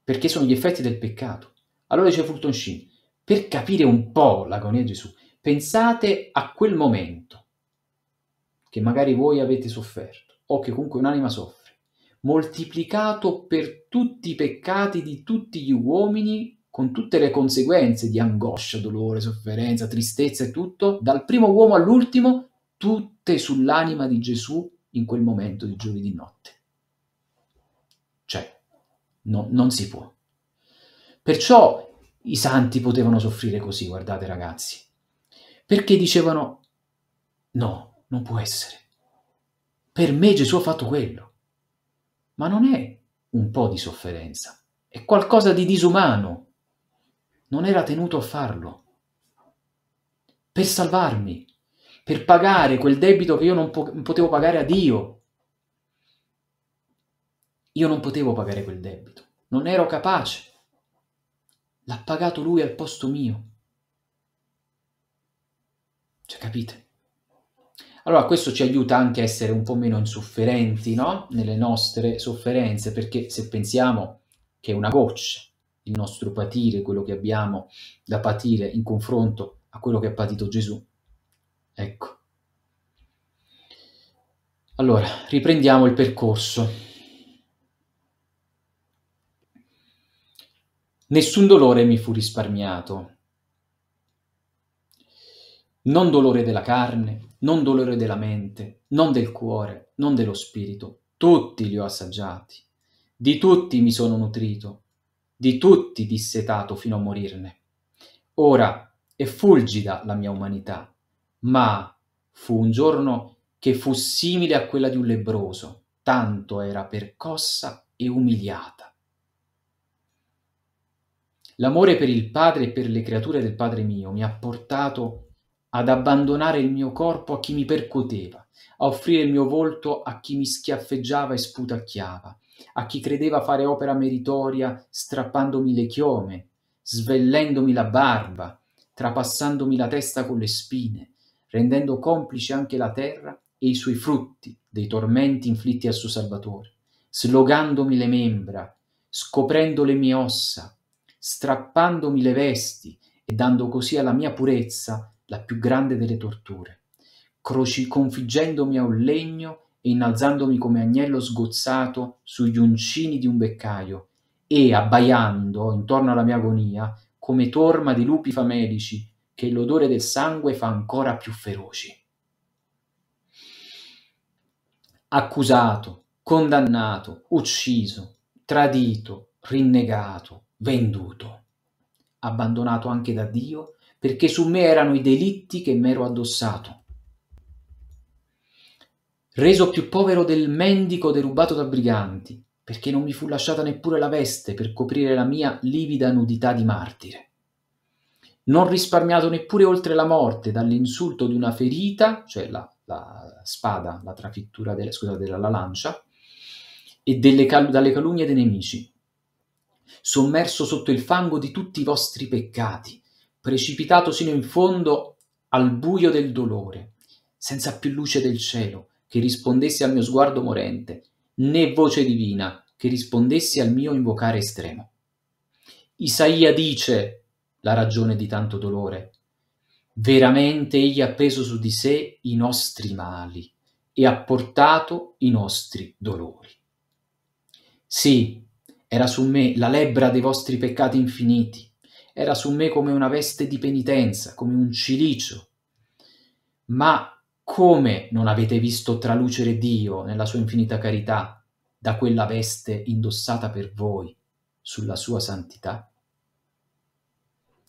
perché sono gli effetti del peccato. Allora dice Fulton Sheen, per capire un po' l'agonia di Gesù, pensate a quel momento che magari voi avete sofferto o che comunque un'anima soffre moltiplicato per tutti i peccati di tutti gli uomini, con tutte le conseguenze di angoscia, dolore, sofferenza, tristezza e tutto, dal primo uomo all'ultimo, tutte sull'anima di Gesù in quel momento di giovedì notte. Cioè, no, non si può. Perciò i santi potevano soffrire così, guardate ragazzi, perché dicevano, no, non può essere. Per me Gesù ha fatto quello ma non è un po' di sofferenza, è qualcosa di disumano. Non era tenuto a farlo. Per salvarmi, per pagare quel debito che io non, potevo pagare a Dio. Io non potevo pagare quel debito, non ero capace. L'ha pagato lui al posto mio. Cioè, capite? Allora questo ci aiuta anche a essere un po' meno insofferenti no? nelle nostre sofferenze, perché se pensiamo che è una goccia il nostro patire, quello che abbiamo da patire in confronto a quello che ha patito Gesù, ecco. Allora, riprendiamo il percorso. Nessun dolore mi fu risparmiato, non dolore della carne, non dolore della mente, non del cuore, non dello spirito. Tutti li ho assaggiati. Di tutti mi sono nutrito, di tutti dissetato fino a morirne. Ora è fulgida la mia umanità, ma fu un giorno che fu simile a quella di un lebroso, tanto era percossa e umiliata. L'amore per il Padre e per le creature del Padre mio mi ha portato ad abbandonare il mio corpo a chi mi percoteva, a offrire il mio volto a chi mi schiaffeggiava e sputacchiava, a chi credeva fare opera meritoria strappandomi le chiome, svellendomi la barba, trapassandomi la testa con le spine, rendendo complice anche la terra e i suoi frutti dei tormenti inflitti al suo Salvatore, slogandomi le membra, scoprendo le mie ossa, strappandomi le vesti e dando così alla mia purezza la più grande delle torture, croci- configgendomi a un legno e innalzandomi come agnello sgozzato sugli uncini di un beccaio e abbaiando intorno alla mia agonia come torma di lupi famelici che l'odore del sangue fa ancora più feroci. Accusato, condannato, ucciso, tradito, rinnegato, venduto, abbandonato anche da Dio perché su me erano i delitti che m'ero addossato. Reso più povero del mendico derubato da briganti, perché non mi fu lasciata neppure la veste per coprire la mia livida nudità di martire. Non risparmiato neppure oltre la morte dall'insulto di una ferita, cioè la, la spada, la trafittura della, scusate, della lancia, e delle cal- dalle calunnie dei nemici, sommerso sotto il fango di tutti i vostri peccati, precipitato sino in fondo al buio del dolore, senza più luce del cielo che rispondesse al mio sguardo morente, né voce divina che rispondesse al mio invocare estremo. Isaia dice la ragione di tanto dolore. Veramente egli ha preso su di sé i nostri mali e ha portato i nostri dolori. Sì, era su me la lebbra dei vostri peccati infiniti, era su me come una veste di penitenza, come un cilicio. Ma come non avete visto tralucere Dio nella sua infinita carità da quella veste indossata per voi sulla sua santità?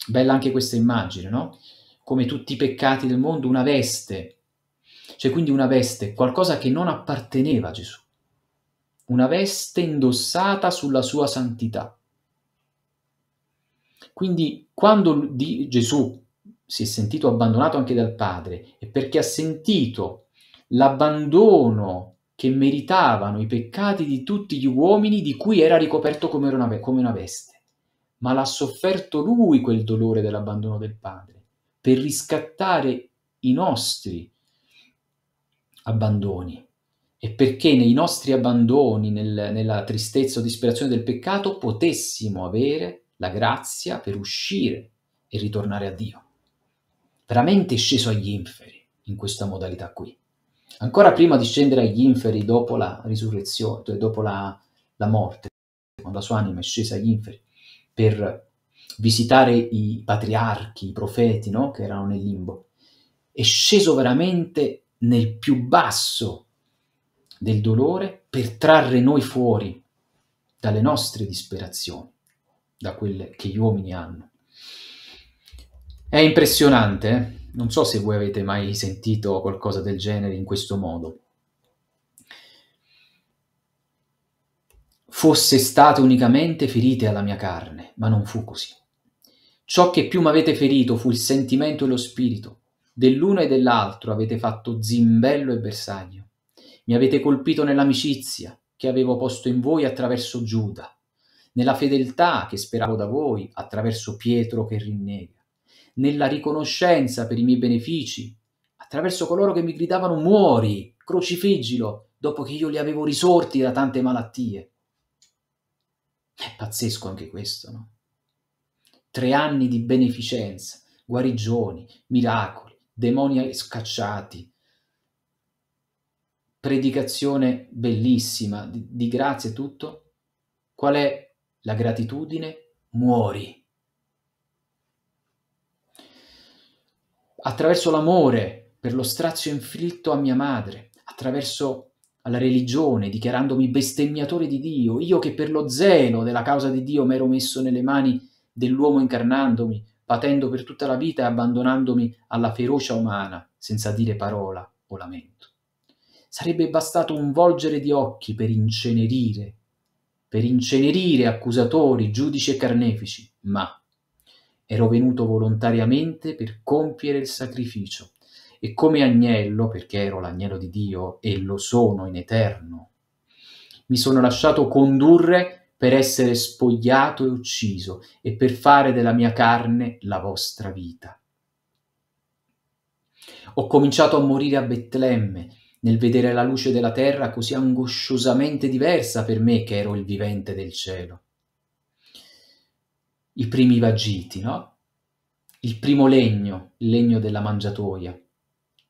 Bella anche questa immagine, no? Come tutti i peccati del mondo, una veste, cioè quindi una veste, qualcosa che non apparteneva a Gesù, una veste indossata sulla sua santità. Quindi quando Gesù si è sentito abbandonato anche dal Padre e perché ha sentito l'abbandono che meritavano i peccati di tutti gli uomini di cui era ricoperto come una, come una veste, ma l'ha sofferto lui quel dolore dell'abbandono del Padre per riscattare i nostri abbandoni e perché nei nostri abbandoni, nel, nella tristezza o disperazione del peccato, potessimo avere la grazia per uscire e ritornare a Dio. Veramente è sceso agli inferi in questa modalità qui. Ancora prima di scendere agli inferi dopo la risurrezione, cioè dopo la, la morte, quando la sua anima è scesa agli inferi, per visitare i patriarchi, i profeti, no? che erano nel limbo, è sceso veramente nel più basso del dolore per trarre noi fuori dalle nostre disperazioni da quelle che gli uomini hanno. È impressionante, eh? non so se voi avete mai sentito qualcosa del genere in questo modo. Fosse state unicamente ferite alla mia carne, ma non fu così. Ciò che più m'avete ferito fu il sentimento e lo spirito. Dell'uno e dell'altro avete fatto zimbello e bersaglio. Mi avete colpito nell'amicizia che avevo posto in voi attraverso Giuda nella fedeltà che speravo da voi attraverso Pietro che rinnega, nella riconoscenza per i miei benefici attraverso coloro che mi gridavano muori, crocifiggilo, dopo che io li avevo risorti da tante malattie. È pazzesco anche questo, no? Tre anni di beneficenza, guarigioni, miracoli, demoni scacciati, predicazione bellissima, di, di grazie e tutto. Qual è la gratitudine, muori. Attraverso l'amore per lo strazio inflitto a mia madre, attraverso la religione, dichiarandomi bestemmiatore di Dio, io che per lo zelo della causa di Dio mi ero messo nelle mani dell'uomo incarnandomi, patendo per tutta la vita e abbandonandomi alla ferocia umana, senza dire parola o lamento. Sarebbe bastato un volgere di occhi per incenerire per incenerire accusatori, giudici e carnefici, ma ero venuto volontariamente per compiere il sacrificio e come agnello, perché ero l'agnello di Dio e lo sono in eterno, mi sono lasciato condurre per essere spogliato e ucciso e per fare della mia carne la vostra vita. Ho cominciato a morire a Betlemme nel vedere la luce della terra così angosciosamente diversa per me che ero il vivente del cielo. I primi vagiti, no? Il primo legno, il legno della mangiatoia,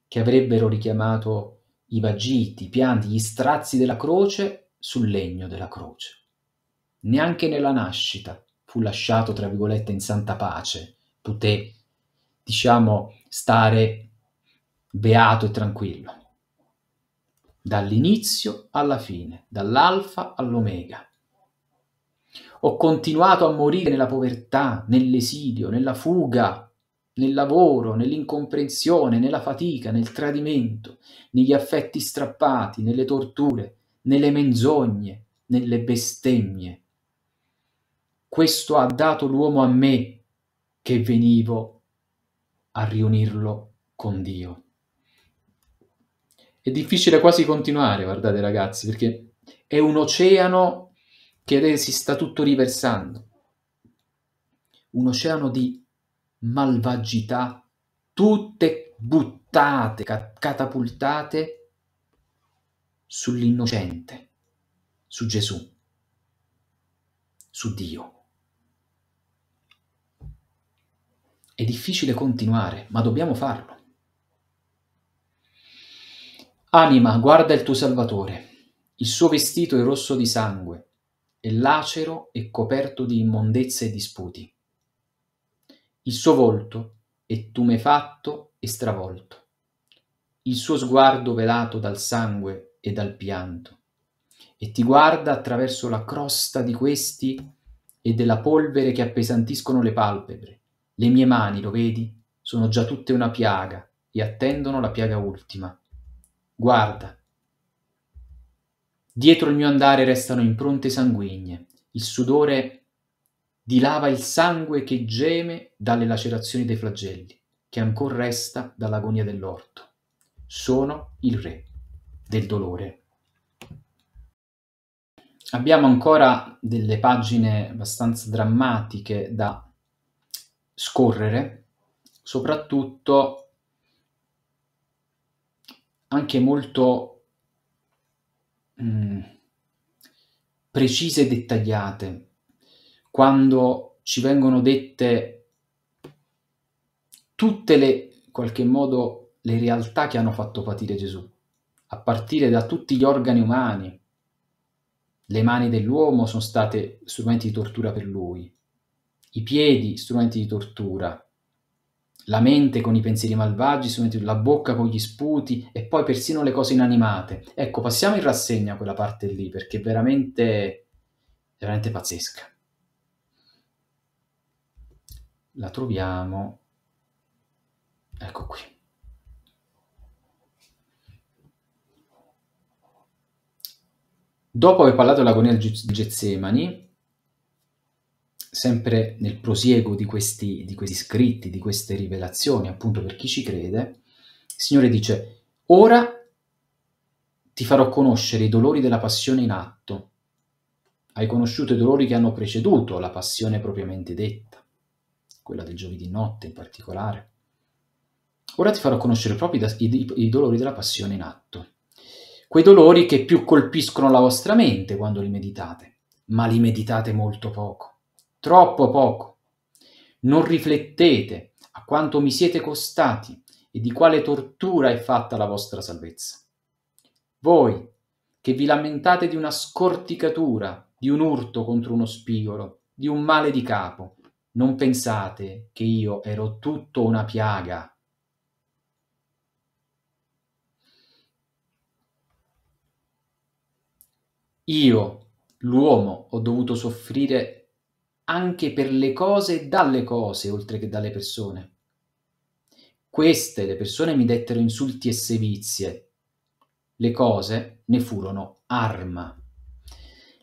che avrebbero richiamato i vagiti, i pianti, gli strazi della croce sul legno della croce. Neanche nella nascita fu lasciato, tra virgolette, in santa pace, poté, diciamo, stare beato e tranquillo dall'inizio alla fine, dall'alfa all'omega. Ho continuato a morire nella povertà, nell'esilio, nella fuga, nel lavoro, nell'incomprensione, nella fatica, nel tradimento, negli affetti strappati, nelle torture, nelle menzogne, nelle bestemmie. Questo ha dato l'uomo a me che venivo a riunirlo con Dio è difficile quasi continuare, guardate ragazzi, perché è un oceano che si sta tutto riversando, un oceano di malvagità, tutte buttate, catapultate sull'innocente, su Gesù, su Dio. È difficile continuare, ma dobbiamo farlo. Anima, guarda il tuo Salvatore. Il suo vestito è rosso di sangue, è lacero e coperto di immondezze e disputi. Il suo volto è tumefatto e stravolto, il suo sguardo velato dal sangue e dal pianto, e ti guarda attraverso la crosta di questi e della polvere che appesantiscono le palpebre. Le mie mani, lo vedi, sono già tutte una piaga e attendono la piaga ultima Guarda. Dietro il mio andare restano impronte sanguigne. Il sudore dilava il sangue che geme dalle lacerazioni dei flagelli, che ancora resta dall'agonia dell'orto. Sono il re del dolore. Abbiamo ancora delle pagine abbastanza drammatiche da scorrere, soprattutto anche molto mh, mm, precise e dettagliate quando ci vengono dette tutte le, in qualche modo, le realtà che hanno fatto patire Gesù, a partire da tutti gli organi umani. Le mani dell'uomo sono state strumenti di tortura per lui, i piedi strumenti di tortura, la mente con i pensieri malvagi, la bocca con gli sputi e poi persino le cose inanimate. Ecco, passiamo in rassegna quella parte lì perché è veramente, veramente pazzesca. La troviamo. Ecco qui. Dopo aver parlato dell'agonia di Getsemani, sempre nel prosieguo di questi, di questi scritti, di queste rivelazioni, appunto per chi ci crede, il Signore dice, ora ti farò conoscere i dolori della passione in atto. Hai conosciuto i dolori che hanno preceduto la passione propriamente detta, quella del giovedì notte in particolare. Ora ti farò conoscere proprio i, i, i dolori della passione in atto, quei dolori che più colpiscono la vostra mente quando li meditate, ma li meditate molto poco troppo poco. Non riflettete a quanto mi siete costati e di quale tortura è fatta la vostra salvezza. Voi, che vi lamentate di una scorticatura, di un urto contro uno spigolo, di un male di capo, non pensate che io ero tutto una piaga. Io, l'uomo, ho dovuto soffrire anche per le cose e dalle cose, oltre che dalle persone. Queste, le persone, mi dettero insulti e sevizie. Le cose ne furono arma.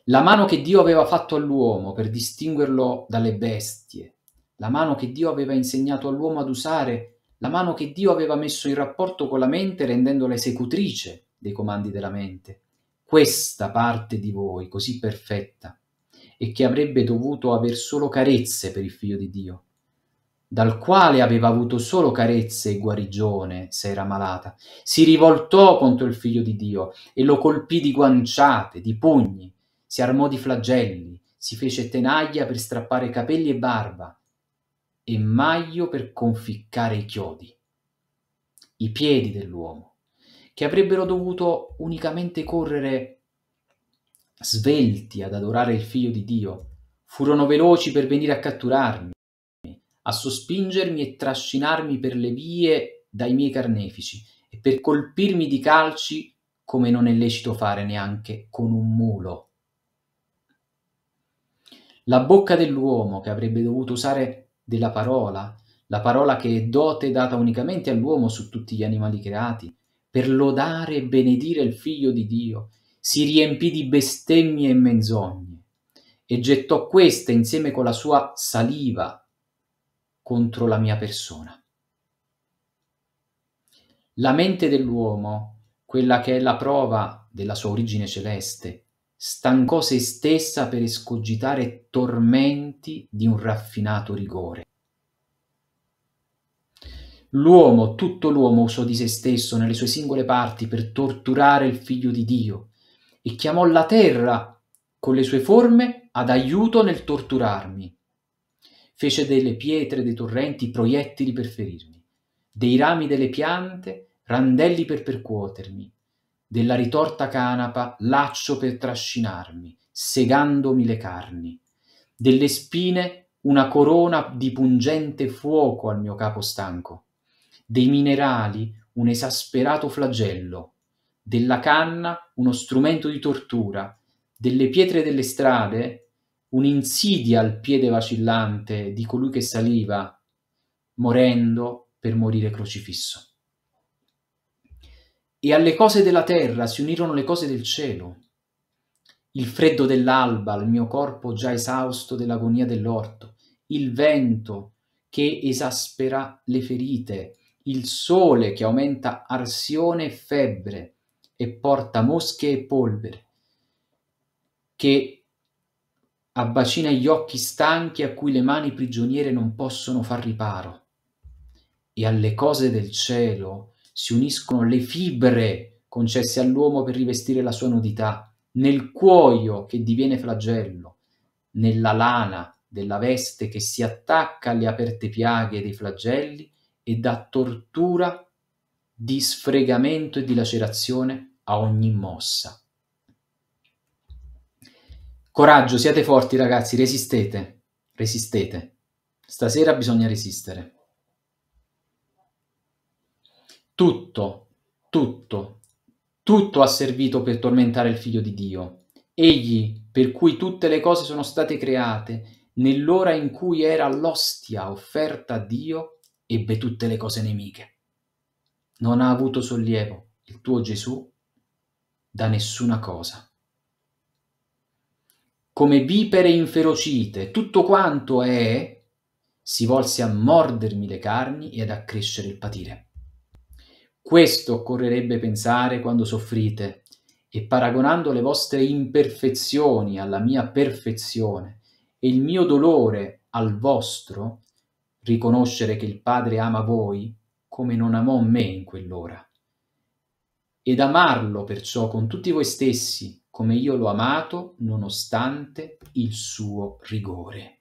La mano che Dio aveva fatto all'uomo per distinguerlo dalle bestie, la mano che Dio aveva insegnato all'uomo ad usare, la mano che Dio aveva messo in rapporto con la mente rendendola esecutrice dei comandi della mente. Questa parte di voi, così perfetta, e che avrebbe dovuto aver solo carezze per il figlio di Dio, dal quale aveva avuto solo carezze e guarigione se era malata, si rivoltò contro il figlio di Dio e lo colpì di guanciate, di pugni, si armò di flagelli, si fece tenaglia per strappare capelli e barba e maglio per conficcare i chiodi, i piedi dell'uomo, che avrebbero dovuto unicamente correre svelti ad adorare il figlio di Dio, furono veloci per venire a catturarmi, a sospingermi e trascinarmi per le vie dai miei carnefici e per colpirmi di calci come non è lecito fare neanche con un mulo. La bocca dell'uomo che avrebbe dovuto usare della parola, la parola che è dote data unicamente all'uomo su tutti gli animali creati, per lodare e benedire il figlio di Dio, si riempì di bestemmie e menzogne e gettò questa insieme con la sua saliva contro la mia persona. La mente dell'uomo, quella che è la prova della sua origine celeste, stancò se stessa per escogitare tormenti di un raffinato rigore. L'uomo, tutto l'uomo usò di se stesso nelle sue singole parti per torturare il figlio di Dio, e chiamò la terra con le sue forme ad aiuto nel torturarmi. Fece delle pietre dei torrenti proiettili per ferirmi, dei rami delle piante randelli per percuotermi, della ritorta canapa laccio per trascinarmi, segandomi le carni, delle spine una corona di pungente fuoco al mio capo stanco, dei minerali un esasperato flagello, della canna uno strumento di tortura, delle pietre delle strade un'insidia al piede vacillante di colui che saliva, morendo per morire crocifisso. E alle cose della terra si unirono le cose del cielo. Il freddo dell'alba al mio corpo già esausto dell'agonia dell'orto, il vento che esaspera le ferite, il sole che aumenta arsione e febbre, e porta mosche e polvere, che abbacina gli occhi stanchi a cui le mani prigioniere non possono far riparo. E alle cose del cielo si uniscono le fibre concesse all'uomo per rivestire la sua nudità, nel cuoio che diviene flagello, nella lana della veste che si attacca alle aperte piaghe dei flagelli e da tortura di sfregamento e di lacerazione a ogni mossa. Coraggio, siate forti ragazzi, resistete, resistete. Stasera bisogna resistere. Tutto, tutto, tutto ha servito per tormentare il figlio di Dio. Egli, per cui tutte le cose sono state create, nell'ora in cui era l'ostia offerta a Dio, ebbe tutte le cose nemiche. Non ha avuto sollievo il tuo Gesù da nessuna cosa. Come vipere inferocite, tutto quanto è, si volse a mordermi le carni e ad accrescere il patire. Questo occorrerebbe pensare quando soffrite, e paragonando le vostre imperfezioni alla mia perfezione e il mio dolore al vostro, riconoscere che il Padre ama voi come non amò me in quell'ora ed amarlo perciò con tutti voi stessi, come io l'ho amato, nonostante il suo rigore.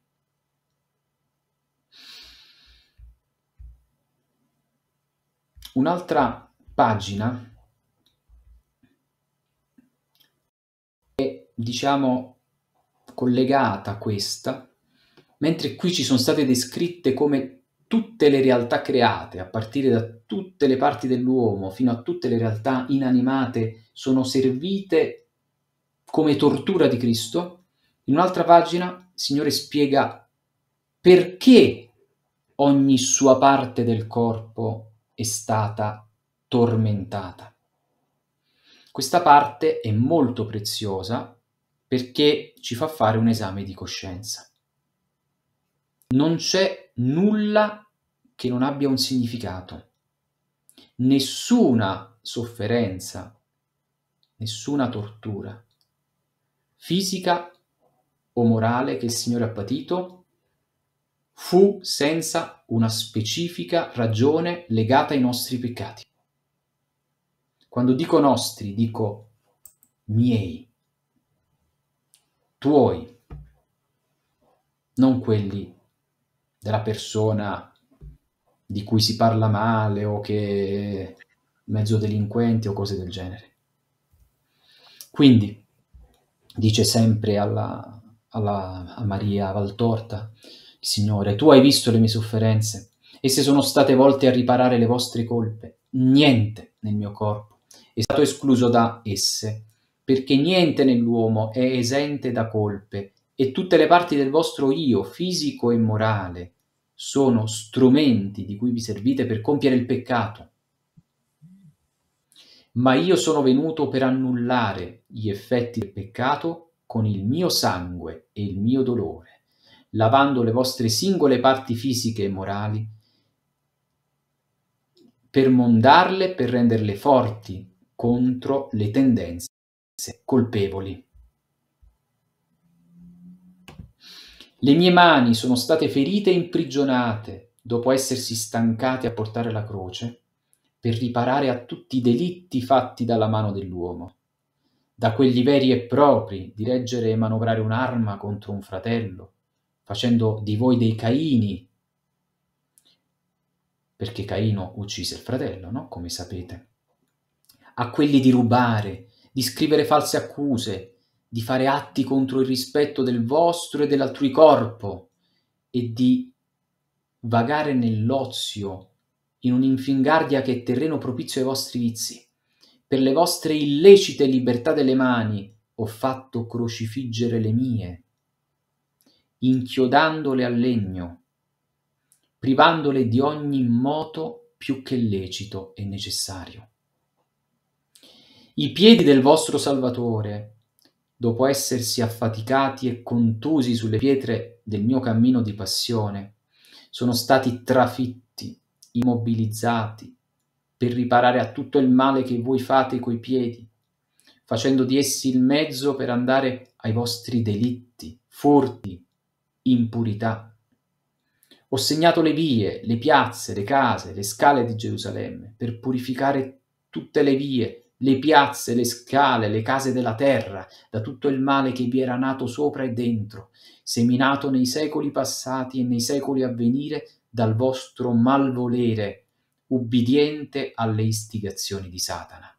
Un'altra pagina è, diciamo, collegata a questa, mentre qui ci sono state descritte come tutte le realtà create, a partire da tutte le parti dell'uomo fino a tutte le realtà inanimate, sono servite come tortura di Cristo, in un'altra pagina il Signore spiega perché ogni sua parte del corpo è stata tormentata. Questa parte è molto preziosa perché ci fa fare un esame di coscienza. Non c'è nulla che non abbia un significato, nessuna sofferenza, nessuna tortura, fisica o morale che il Signore ha patito, fu senza una specifica ragione legata ai nostri peccati. Quando dico nostri, dico miei, tuoi, non quelli della persona di cui si parla male o che è mezzo delinquente o cose del genere. Quindi, dice sempre alla, alla, a Maria Valtorta, Signore, tu hai visto le mie sofferenze, esse sono state volte a riparare le vostre colpe, niente nel mio corpo è stato escluso da esse, perché niente nell'uomo è esente da colpe e tutte le parti del vostro io, fisico e morale, sono strumenti di cui vi servite per compiere il peccato. Ma io sono venuto per annullare gli effetti del peccato con il mio sangue e il mio dolore, lavando le vostre singole parti fisiche e morali, per mondarle, per renderle forti contro le tendenze colpevoli. Le mie mani sono state ferite e imprigionate dopo essersi stancate a portare la croce per riparare a tutti i delitti fatti dalla mano dell'uomo, da quelli veri e propri di reggere e manovrare un'arma contro un fratello, facendo di voi dei Caini, perché Caino uccise il fratello, no? Come sapete. A quelli di rubare, di scrivere false accuse, di fare atti contro il rispetto del vostro e dell'altrui corpo e di vagare nell'ozio, in un'infingardia che è terreno propizio ai vostri vizi. Per le vostre illecite libertà delle mani ho fatto crocifiggere le mie, inchiodandole al legno, privandole di ogni moto più che lecito e necessario. I piedi del vostro Salvatore dopo essersi affaticati e contusi sulle pietre del mio cammino di passione, sono stati trafitti, immobilizzati, per riparare a tutto il male che voi fate coi piedi, facendo di essi il mezzo per andare ai vostri delitti, furti, impurità. Ho segnato le vie, le piazze, le case, le scale di Gerusalemme per purificare tutte le vie le piazze, le scale, le case della terra, da tutto il male che vi era nato sopra e dentro, seminato nei secoli passati e nei secoli a venire dal vostro malvolere, ubbidiente alle istigazioni di Satana.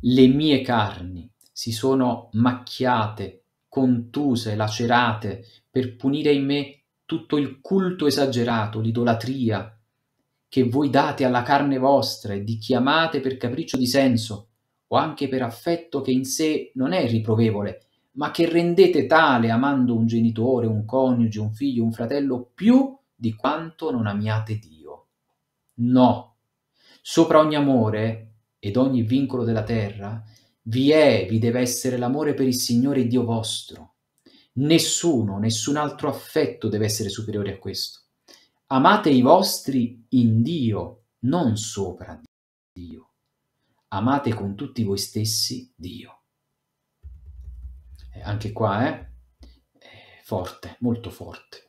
Le mie carni si sono macchiate, contuse, lacerate, per punire in me tutto il culto esagerato, l'idolatria, che voi date alla carne vostra e di chi amate per capriccio di senso o anche per affetto che in sé non è riprovevole, ma che rendete tale amando un genitore, un coniuge, un figlio, un fratello più di quanto non amiate Dio. No, sopra ogni amore ed ogni vincolo della terra vi è, vi deve essere l'amore per il Signore Dio vostro. Nessuno, nessun altro affetto deve essere superiore a questo. Amate i vostri in Dio, non sopra Dio. Amate con tutti voi stessi Dio. Eh, anche qua eh? è forte, molto forte.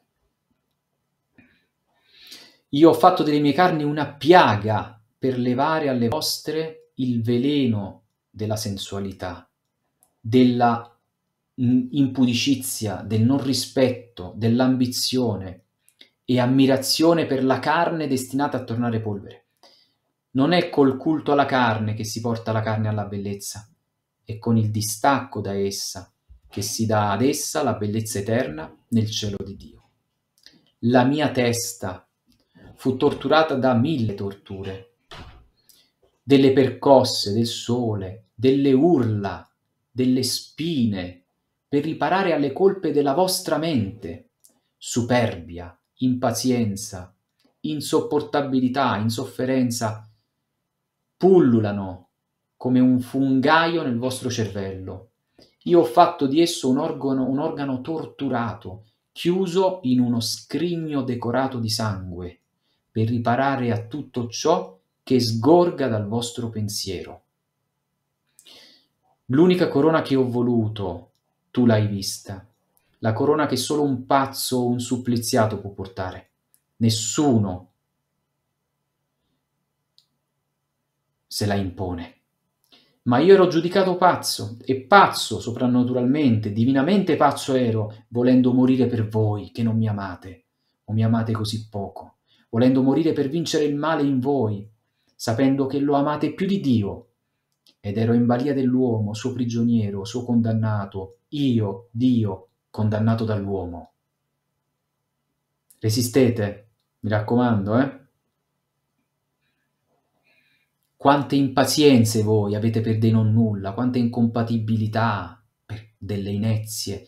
Io ho fatto delle mie carni una piaga per levare alle vostre il veleno della sensualità, della mm, impudicizia, del non rispetto, dell'ambizione, e ammirazione per la carne destinata a tornare polvere. Non è col culto alla carne che si porta la carne alla bellezza, è con il distacco da essa che si dà ad essa la bellezza eterna nel cielo di Dio. La mia testa fu torturata da mille torture, delle percosse del sole, delle urla, delle spine, per riparare alle colpe della vostra mente, superbia, impazienza, insopportabilità, insofferenza pullulano come un fungaio nel vostro cervello. Io ho fatto di esso un organo, un organo torturato, chiuso in uno scrigno decorato di sangue, per riparare a tutto ciò che sgorga dal vostro pensiero. L'unica corona che ho voluto, tu l'hai vista, la corona che solo un pazzo o un suppliziato può portare. Nessuno se la impone. Ma io ero giudicato pazzo, e pazzo soprannaturalmente, divinamente pazzo ero, volendo morire per voi che non mi amate, o mi amate così poco, volendo morire per vincere il male in voi, sapendo che lo amate più di Dio. Ed ero in balia dell'uomo, suo prigioniero, suo condannato, io, Dio, condannato dall'uomo. Resistete, mi raccomando, eh? Quante impazienze voi avete per dei non nulla, quante incompatibilità per delle inezie,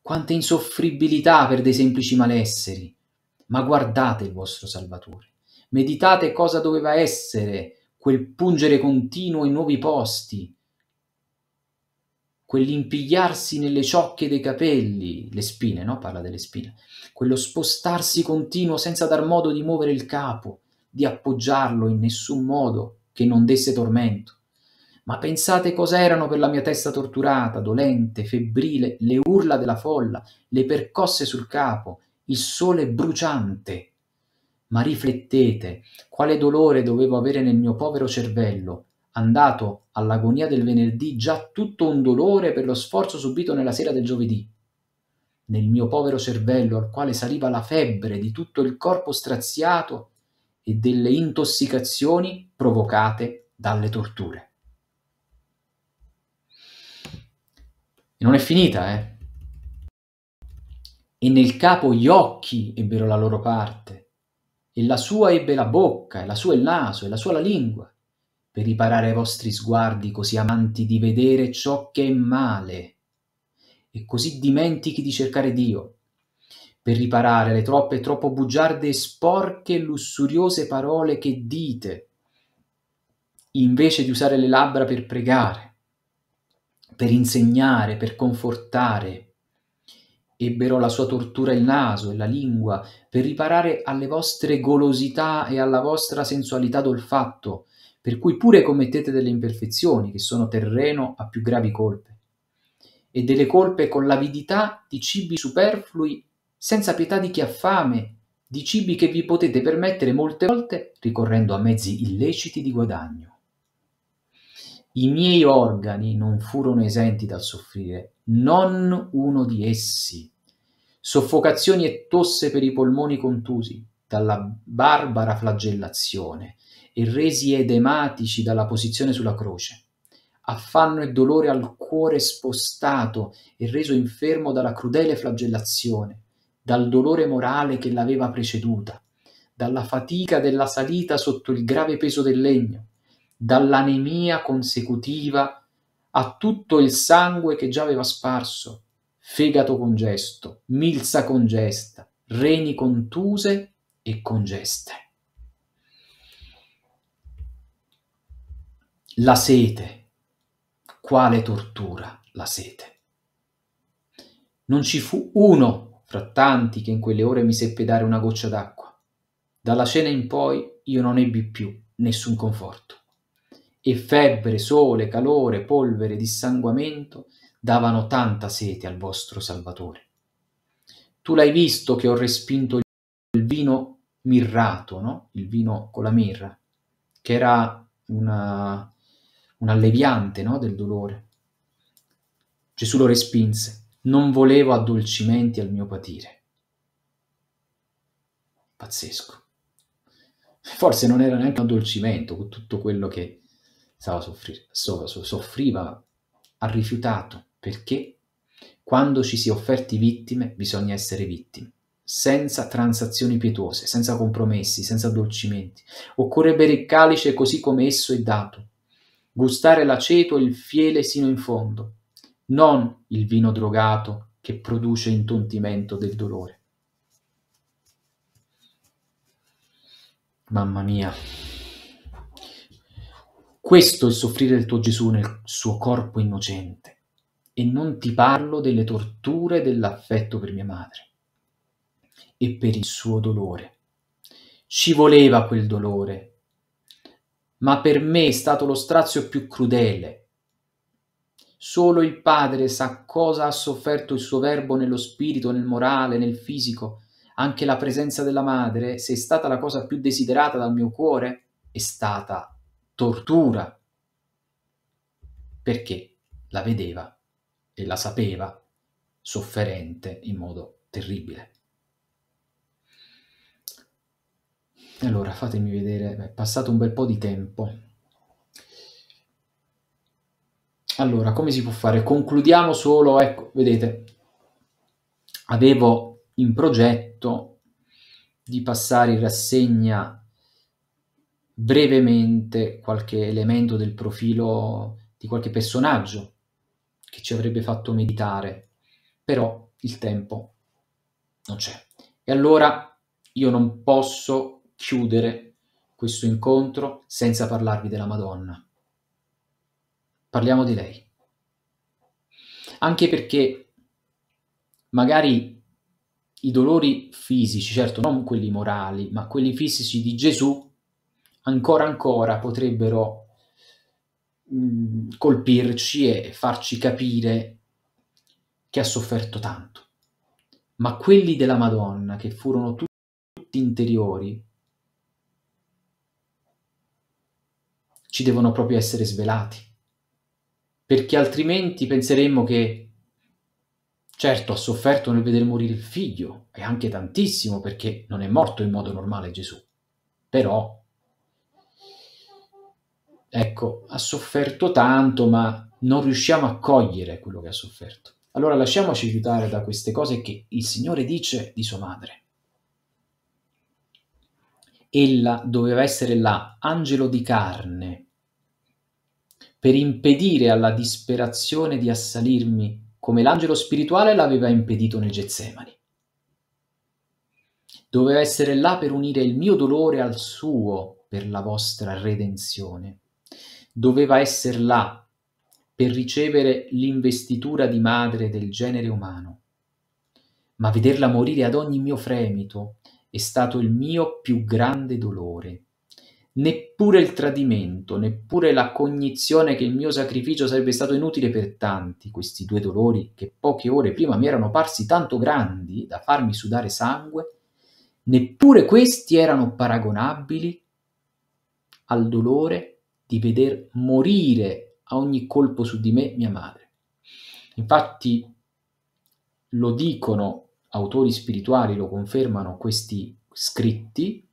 quante insoffribilità per dei semplici malesseri. Ma guardate il vostro Salvatore, meditate cosa doveva essere quel pungere continuo in nuovi posti, quell'impigliarsi nelle ciocche dei capelli, le spine, no? Parla delle spine, quello spostarsi continuo senza dar modo di muovere il capo, di appoggiarlo in nessun modo che non desse tormento. Ma pensate cos'erano per la mia testa torturata, dolente, febbrile, le urla della folla, le percosse sul capo, il sole bruciante. Ma riflettete quale dolore dovevo avere nel mio povero cervello andato all'agonia del venerdì già tutto un dolore per lo sforzo subito nella sera del giovedì. Nel mio povero cervello, al quale saliva la febbre di tutto il corpo straziato e delle intossicazioni provocate dalle torture. E non è finita, eh? E nel capo gli occhi ebbero la loro parte, e la sua ebbe la bocca, e la sua il naso, e la sua la lingua per riparare ai vostri sguardi così amanti di vedere ciò che è male e così dimentichi di cercare Dio, per riparare le troppe troppo bugiarde e sporche e lussuriose parole che dite, invece di usare le labbra per pregare, per insegnare, per confortare. Ebbero la sua tortura il naso e la lingua per riparare alle vostre golosità e alla vostra sensualità d'olfatto, per cui pure commettete delle imperfezioni che sono terreno a più gravi colpe, e delle colpe con l'avidità di cibi superflui, senza pietà di chi ha fame, di cibi che vi potete permettere molte volte ricorrendo a mezzi illeciti di guadagno. I miei organi non furono esenti dal soffrire, non uno di essi. Soffocazioni e tosse per i polmoni contusi dalla barbara flagellazione, e resi edematici dalla posizione sulla croce, affanno e dolore al cuore spostato e reso infermo dalla crudele flagellazione, dal dolore morale che l'aveva preceduta, dalla fatica della salita sotto il grave peso del legno, dall'anemia consecutiva a tutto il sangue che già aveva sparso, fegato congesto, milza congesta, reni contuse e congeste. La sete. Quale tortura la sete. Non ci fu uno fra tanti che in quelle ore mi seppe dare una goccia d'acqua. Dalla cena in poi io non ebbi più nessun conforto. E febbre, sole, calore, polvere, dissanguamento davano tanta sete al vostro Salvatore. Tu l'hai visto che ho respinto il vino mirrato, no? il vino con la mirra, che era una un alleviante no, del dolore. Gesù lo respinse, non volevo addolcimenti al mio patire. Pazzesco. Forse non era neanche un addolcimento con tutto quello che stava soffrire, soffriva, ha rifiutato, perché quando ci si è offerti vittime bisogna essere vittime senza transazioni pietose, senza compromessi, senza addolcimenti. Occorre bere il calice così come esso è dato, gustare l'aceto e il fiele sino in fondo, non il vino drogato che produce intontimento del dolore. Mamma mia. Questo è il soffrire del tuo Gesù nel suo corpo innocente. E non ti parlo delle torture dell'affetto per mia madre e per il suo dolore. Ci voleva quel dolore ma per me è stato lo strazio più crudele. Solo il Padre sa cosa ha sofferto il suo verbo nello spirito, nel morale, nel fisico. Anche la presenza della Madre, se è stata la cosa più desiderata dal mio cuore, è stata tortura. Perché la vedeva e la sapeva sofferente in modo terribile. Allora, fatemi vedere, è passato un bel po' di tempo. Allora, come si può fare? Concludiamo solo, ecco, vedete, avevo in progetto di passare in rassegna brevemente qualche elemento del profilo di qualche personaggio che ci avrebbe fatto meditare, però il tempo non c'è. E allora io non posso chiudere questo incontro senza parlarvi della Madonna. Parliamo di lei. Anche perché magari i dolori fisici, certo non quelli morali, ma quelli fisici di Gesù, ancora ancora potrebbero mh, mm, colpirci e farci capire che ha sofferto tanto. Ma quelli della Madonna, che furono tutti interiori, ci devono proprio essere svelati, perché altrimenti penseremmo che certo ha sofferto nel vedere morire il figlio, e anche tantissimo perché non è morto in modo normale Gesù, però ecco, ha sofferto tanto ma non riusciamo a cogliere quello che ha sofferto. Allora lasciamoci aiutare da queste cose che il Signore dice di sua madre ella doveva essere là, angelo di carne, per impedire alla disperazione di assalirmi come l'angelo spirituale l'aveva impedito nel Getsemani. Doveva essere là per unire il mio dolore al suo per la vostra redenzione. Doveva essere là per ricevere l'investitura di madre del genere umano. Ma vederla morire ad ogni mio fremito è stato il mio più grande dolore. Neppure il tradimento, neppure la cognizione che il mio sacrificio sarebbe stato inutile per tanti, questi due dolori che poche ore prima mi erano parsi tanto grandi da farmi sudare sangue, neppure questi erano paragonabili al dolore di veder morire a ogni colpo su di me mia madre. Infatti lo dicono autori spirituali lo confermano questi scritti,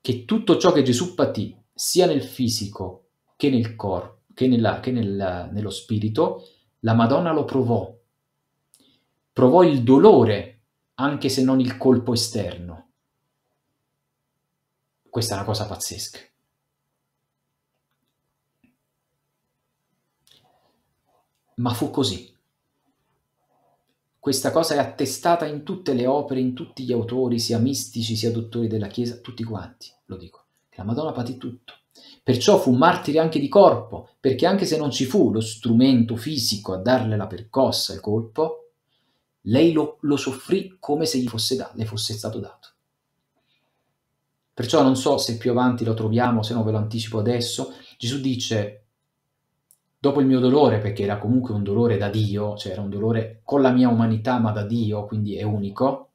che tutto ciò che Gesù patì, sia nel fisico che, nel corpo, che, nella, che nella, nello spirito, la Madonna lo provò. Provò il dolore, anche se non il colpo esterno. Questa è una cosa pazzesca. Ma fu così. Questa cosa è attestata in tutte le opere, in tutti gli autori, sia mistici sia dottori della Chiesa, tutti quanti, lo dico. La Madonna patì tutto. Perciò fu martire anche di corpo, perché anche se non ci fu lo strumento fisico a darle la percossa, il colpo, lei lo, lo soffrì come se gli fosse da, le fosse stato dato. Perciò non so se più avanti lo troviamo, se no ve lo anticipo adesso, Gesù dice dopo il mio dolore, perché era comunque un dolore da Dio, cioè era un dolore con la mia umanità ma da Dio, quindi è unico,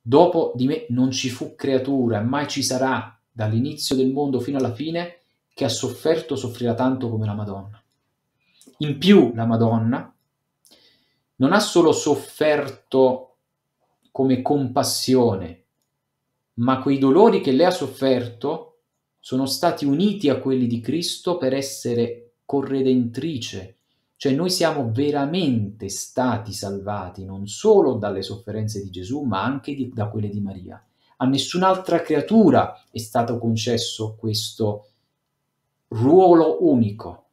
dopo di me non ci fu creatura, mai ci sarà, dall'inizio del mondo fino alla fine, che ha sofferto soffrirà tanto come la Madonna. In più la Madonna non ha solo sofferto come compassione, ma quei dolori che lei ha sofferto sono stati uniti a quelli di Cristo per essere corredentrice, cioè noi siamo veramente stati salvati non solo dalle sofferenze di Gesù, ma anche di, da quelle di Maria. A nessun'altra creatura è stato concesso questo ruolo unico,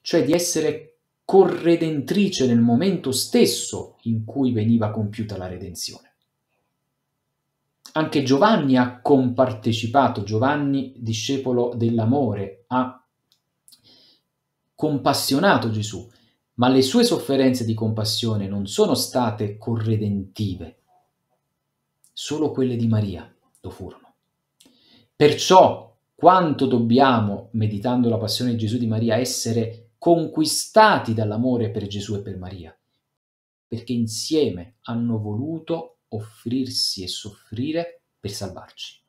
cioè di essere corredentrice nel momento stesso in cui veniva compiuta la redenzione. Anche Giovanni ha compartecipato, Giovanni, discepolo dell'amore, ha compassionato Gesù, ma le sue sofferenze di compassione non sono state corredentive, solo quelle di Maria lo furono. Perciò quanto dobbiamo, meditando la passione di Gesù di Maria, essere conquistati dall'amore per Gesù e per Maria, perché insieme hanno voluto offrirsi e soffrire per salvarci.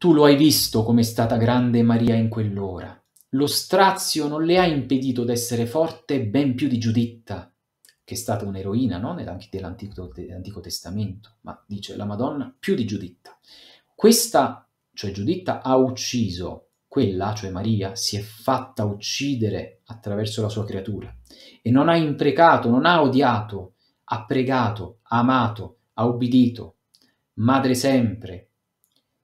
Tu lo hai visto come è stata grande Maria in quell'ora. Lo strazio non le ha impedito d'essere forte ben più di Giuditta, che è stata un'eroina no? anche dell'Antico, dell'Antico Testamento, ma dice la Madonna più di Giuditta. Questa, cioè Giuditta, ha ucciso quella, cioè Maria, si è fatta uccidere attraverso la sua creatura e non ha imprecato, non ha odiato, ha pregato, ha amato, ha ubbidito, madre sempre,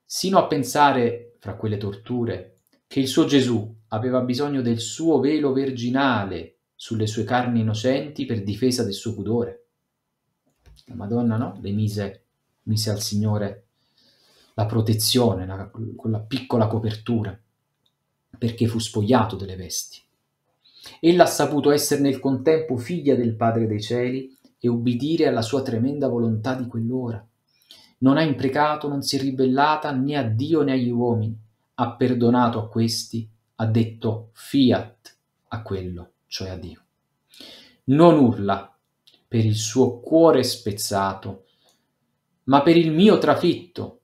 sino a pensare, fra quelle torture, che il suo Gesù aveva bisogno del suo velo verginale sulle sue carni innocenti per difesa del suo pudore. La Madonna no? le mise, mise al Signore la protezione, la, quella piccola copertura, perché fu spogliato delle vesti. Ella ha saputo essere nel contempo figlia del Padre dei Cieli e ubbidire alla sua tremenda volontà di quell'ora non ha imprecato, non si è ribellata né a Dio né agli uomini, ha perdonato a questi, ha detto fiat a quello, cioè a Dio. Non urla per il suo cuore spezzato, ma per il mio trafitto,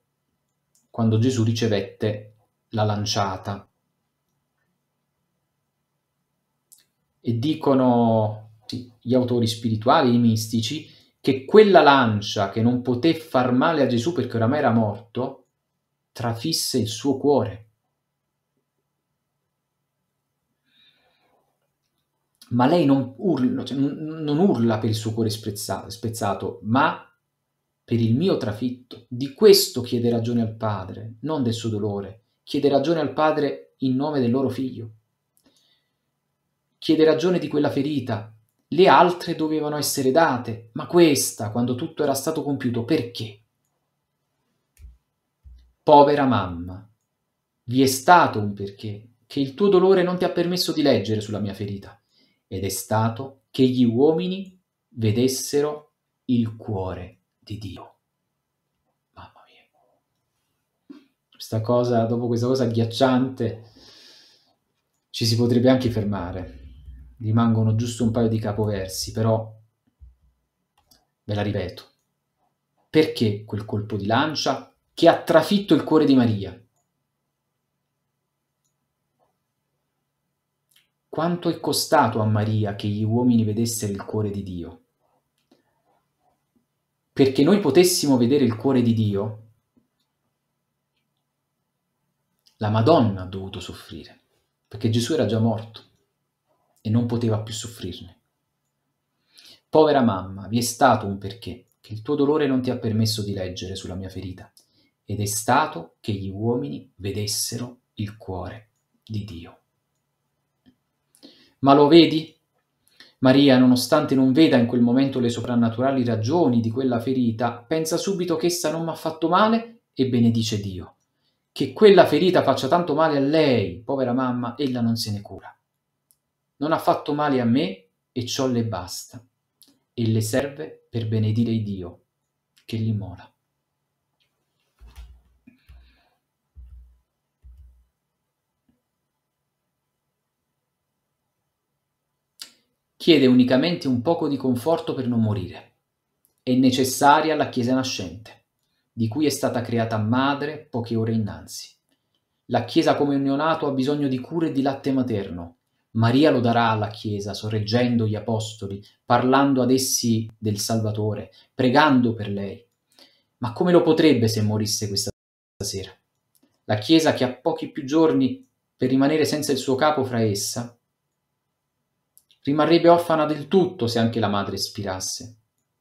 quando Gesù ricevette la lanciata. E dicono sì, gli autori spirituali, i mistici, che quella lancia che non poté far male a Gesù perché oramai era morto, trafisse il suo cuore. Ma lei non urla, cioè, non urla per il suo cuore spezzato, spezzato, ma per il mio trafitto. Di questo chiede ragione al Padre, non del suo dolore. Chiede ragione al Padre in nome del loro figlio. Chiede ragione di quella ferita le altre dovevano essere date, ma questa, quando tutto era stato compiuto, perché? Povera mamma, vi è stato un perché che il tuo dolore non ti ha permesso di leggere sulla mia ferita, ed è stato che gli uomini vedessero il cuore di Dio. Mamma mia. Questa cosa, dopo questa cosa agghiacciante, ci si potrebbe anche fermare rimangono giusto un paio di capoversi, però ve la ripeto. Perché quel colpo di lancia che ha trafitto il cuore di Maria? Quanto è costato a Maria che gli uomini vedessero il cuore di Dio? Perché noi potessimo vedere il cuore di Dio, la Madonna ha dovuto soffrire, perché Gesù era già morto e non poteva più soffrirne. Povera mamma, vi è stato un perché che il tuo dolore non ti ha permesso di leggere sulla mia ferita, ed è stato che gli uomini vedessero il cuore di Dio. Ma lo vedi? Maria, nonostante non veda in quel momento le soprannaturali ragioni di quella ferita, pensa subito che essa non mi ha fatto male e benedice Dio. Che quella ferita faccia tanto male a lei, povera mamma, ella non se ne cura non ha fatto male a me e ciò le basta, e le serve per benedire Dio che li mola. Chiede unicamente un poco di conforto per non morire. È necessaria la Chiesa nascente, di cui è stata creata madre poche ore innanzi. La Chiesa come neonato ha bisogno di cure e di latte materno, Maria lo darà alla Chiesa, sorreggendo gli Apostoli, parlando ad essi del Salvatore, pregando per lei. Ma come lo potrebbe se morisse questa sera? La Chiesa che ha pochi più giorni per rimanere senza il suo capo fra essa, rimarrebbe orfana del tutto se anche la madre spirasse,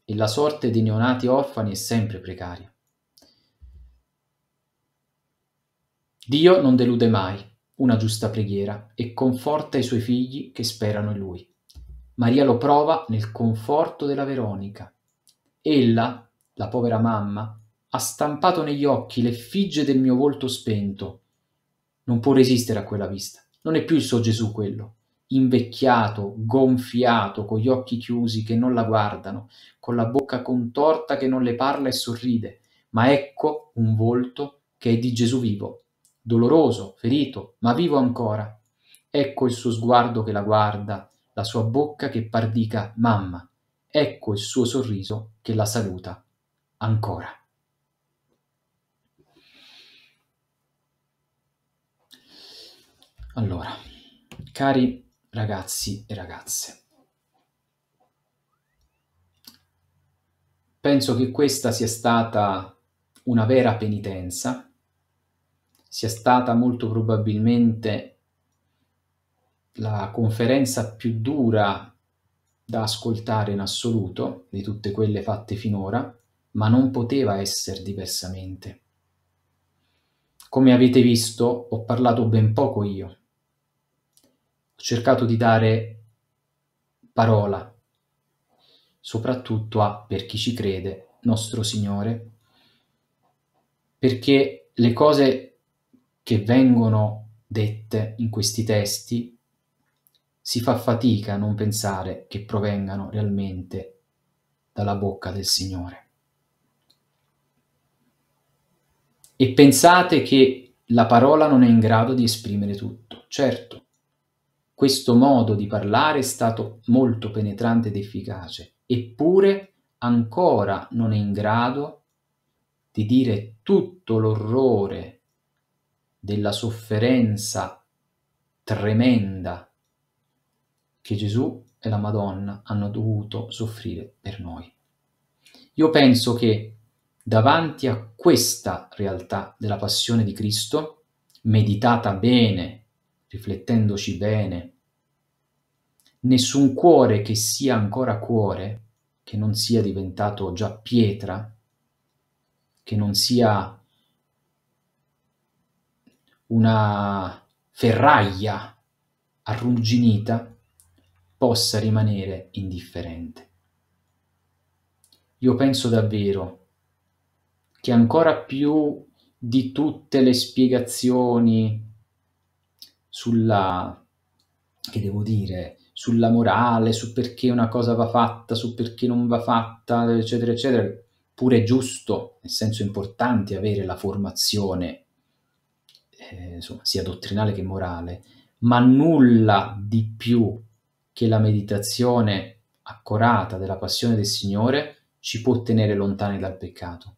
e la sorte dei neonati orfani è sempre precaria. Dio non delude mai, una giusta preghiera e conforta i suoi figli che sperano in lui. Maria lo prova nel conforto della Veronica. Ella, la povera mamma, ha stampato negli occhi l'effigie del mio volto spento. Non può resistere a quella vista. Non è più il suo Gesù quello, invecchiato, gonfiato, con gli occhi chiusi che non la guardano, con la bocca contorta che non le parla e sorride, ma ecco un volto che è di Gesù vivo, doloroso, ferito, ma vivo ancora. Ecco il suo sguardo che la guarda, la sua bocca che par dica mamma. Ecco il suo sorriso che la saluta ancora. Allora, cari ragazzi e ragazze, penso che questa sia stata una vera penitenza sia stata molto probabilmente la conferenza più dura da ascoltare in assoluto di tutte quelle fatte finora, ma non poteva essere diversamente. Come avete visto, ho parlato ben poco io. Ho cercato di dare parola, soprattutto a, per chi ci crede, nostro Signore, perché le cose che vengono dette in questi testi, si fa fatica a non pensare che provengano realmente dalla bocca del Signore. E pensate che la parola non è in grado di esprimere tutto. Certo, questo modo di parlare è stato molto penetrante ed efficace, eppure ancora non è in grado di dire tutto l'orrore della sofferenza tremenda che Gesù e la Madonna hanno dovuto soffrire per noi. Io penso che davanti a questa realtà della passione di Cristo, meditata bene, riflettendoci bene, nessun cuore che sia ancora cuore, che non sia diventato già pietra, che non sia una ferraglia arrugginita possa rimanere indifferente. Io penso davvero che ancora più di tutte le spiegazioni sulla, che devo dire, sulla morale, su perché una cosa va fatta, su perché non va fatta, eccetera, eccetera, pure è giusto, nel senso importante avere la formazione eh, insomma, sia dottrinale che morale, ma nulla di più che la meditazione accorata della passione del Signore ci può tenere lontani dal peccato,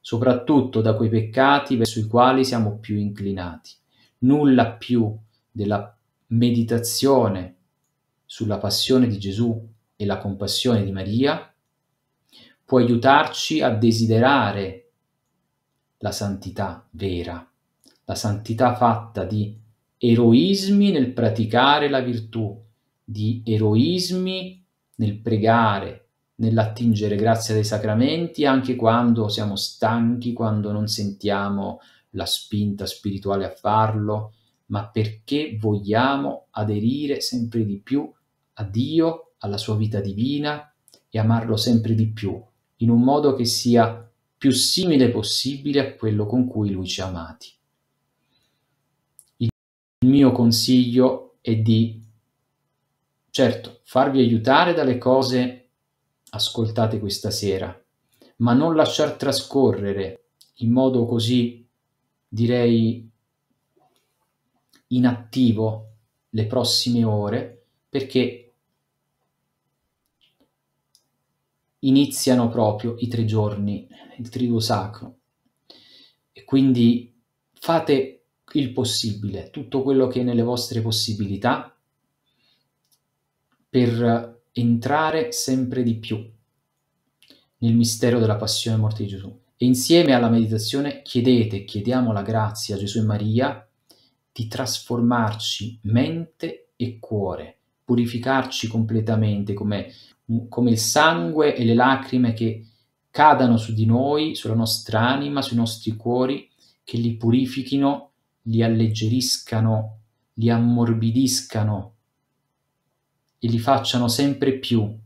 soprattutto da quei peccati verso i quali siamo più inclinati. Nulla più della meditazione sulla passione di Gesù e la compassione di Maria può aiutarci a desiderare la santità vera la santità fatta di eroismi nel praticare la virtù, di eroismi nel pregare, nell'attingere grazia dei sacramenti, anche quando siamo stanchi, quando non sentiamo la spinta spirituale a farlo, ma perché vogliamo aderire sempre di più a Dio, alla sua vita divina e amarlo sempre di più, in un modo che sia più simile possibile a quello con cui Lui ci ha amati. Il mio consiglio è di, certo, farvi aiutare dalle cose ascoltate questa sera, ma non lasciar trascorrere in modo così, direi, inattivo le prossime ore perché iniziano proprio i tre giorni, il triduo sacro. E quindi fate il possibile, tutto quello che è nelle vostre possibilità per entrare sempre di più nel mistero della passione e morte di Gesù. E insieme alla meditazione chiedete, chiediamo la grazia a Gesù e Maria di trasformarci mente e cuore, purificarci completamente come, come il sangue e le lacrime che cadano su di noi, sulla nostra anima, sui nostri cuori, che li purifichino li alleggeriscano, li ammorbidiscano e li facciano sempre più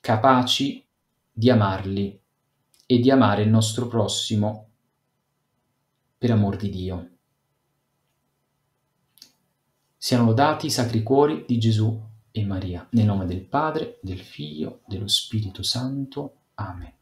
capaci di amarli e di amare il nostro prossimo per amor di Dio. Siano lodati i sacri cuori di Gesù e Maria, nel nome del Padre, del Figlio, dello Spirito Santo. Amen.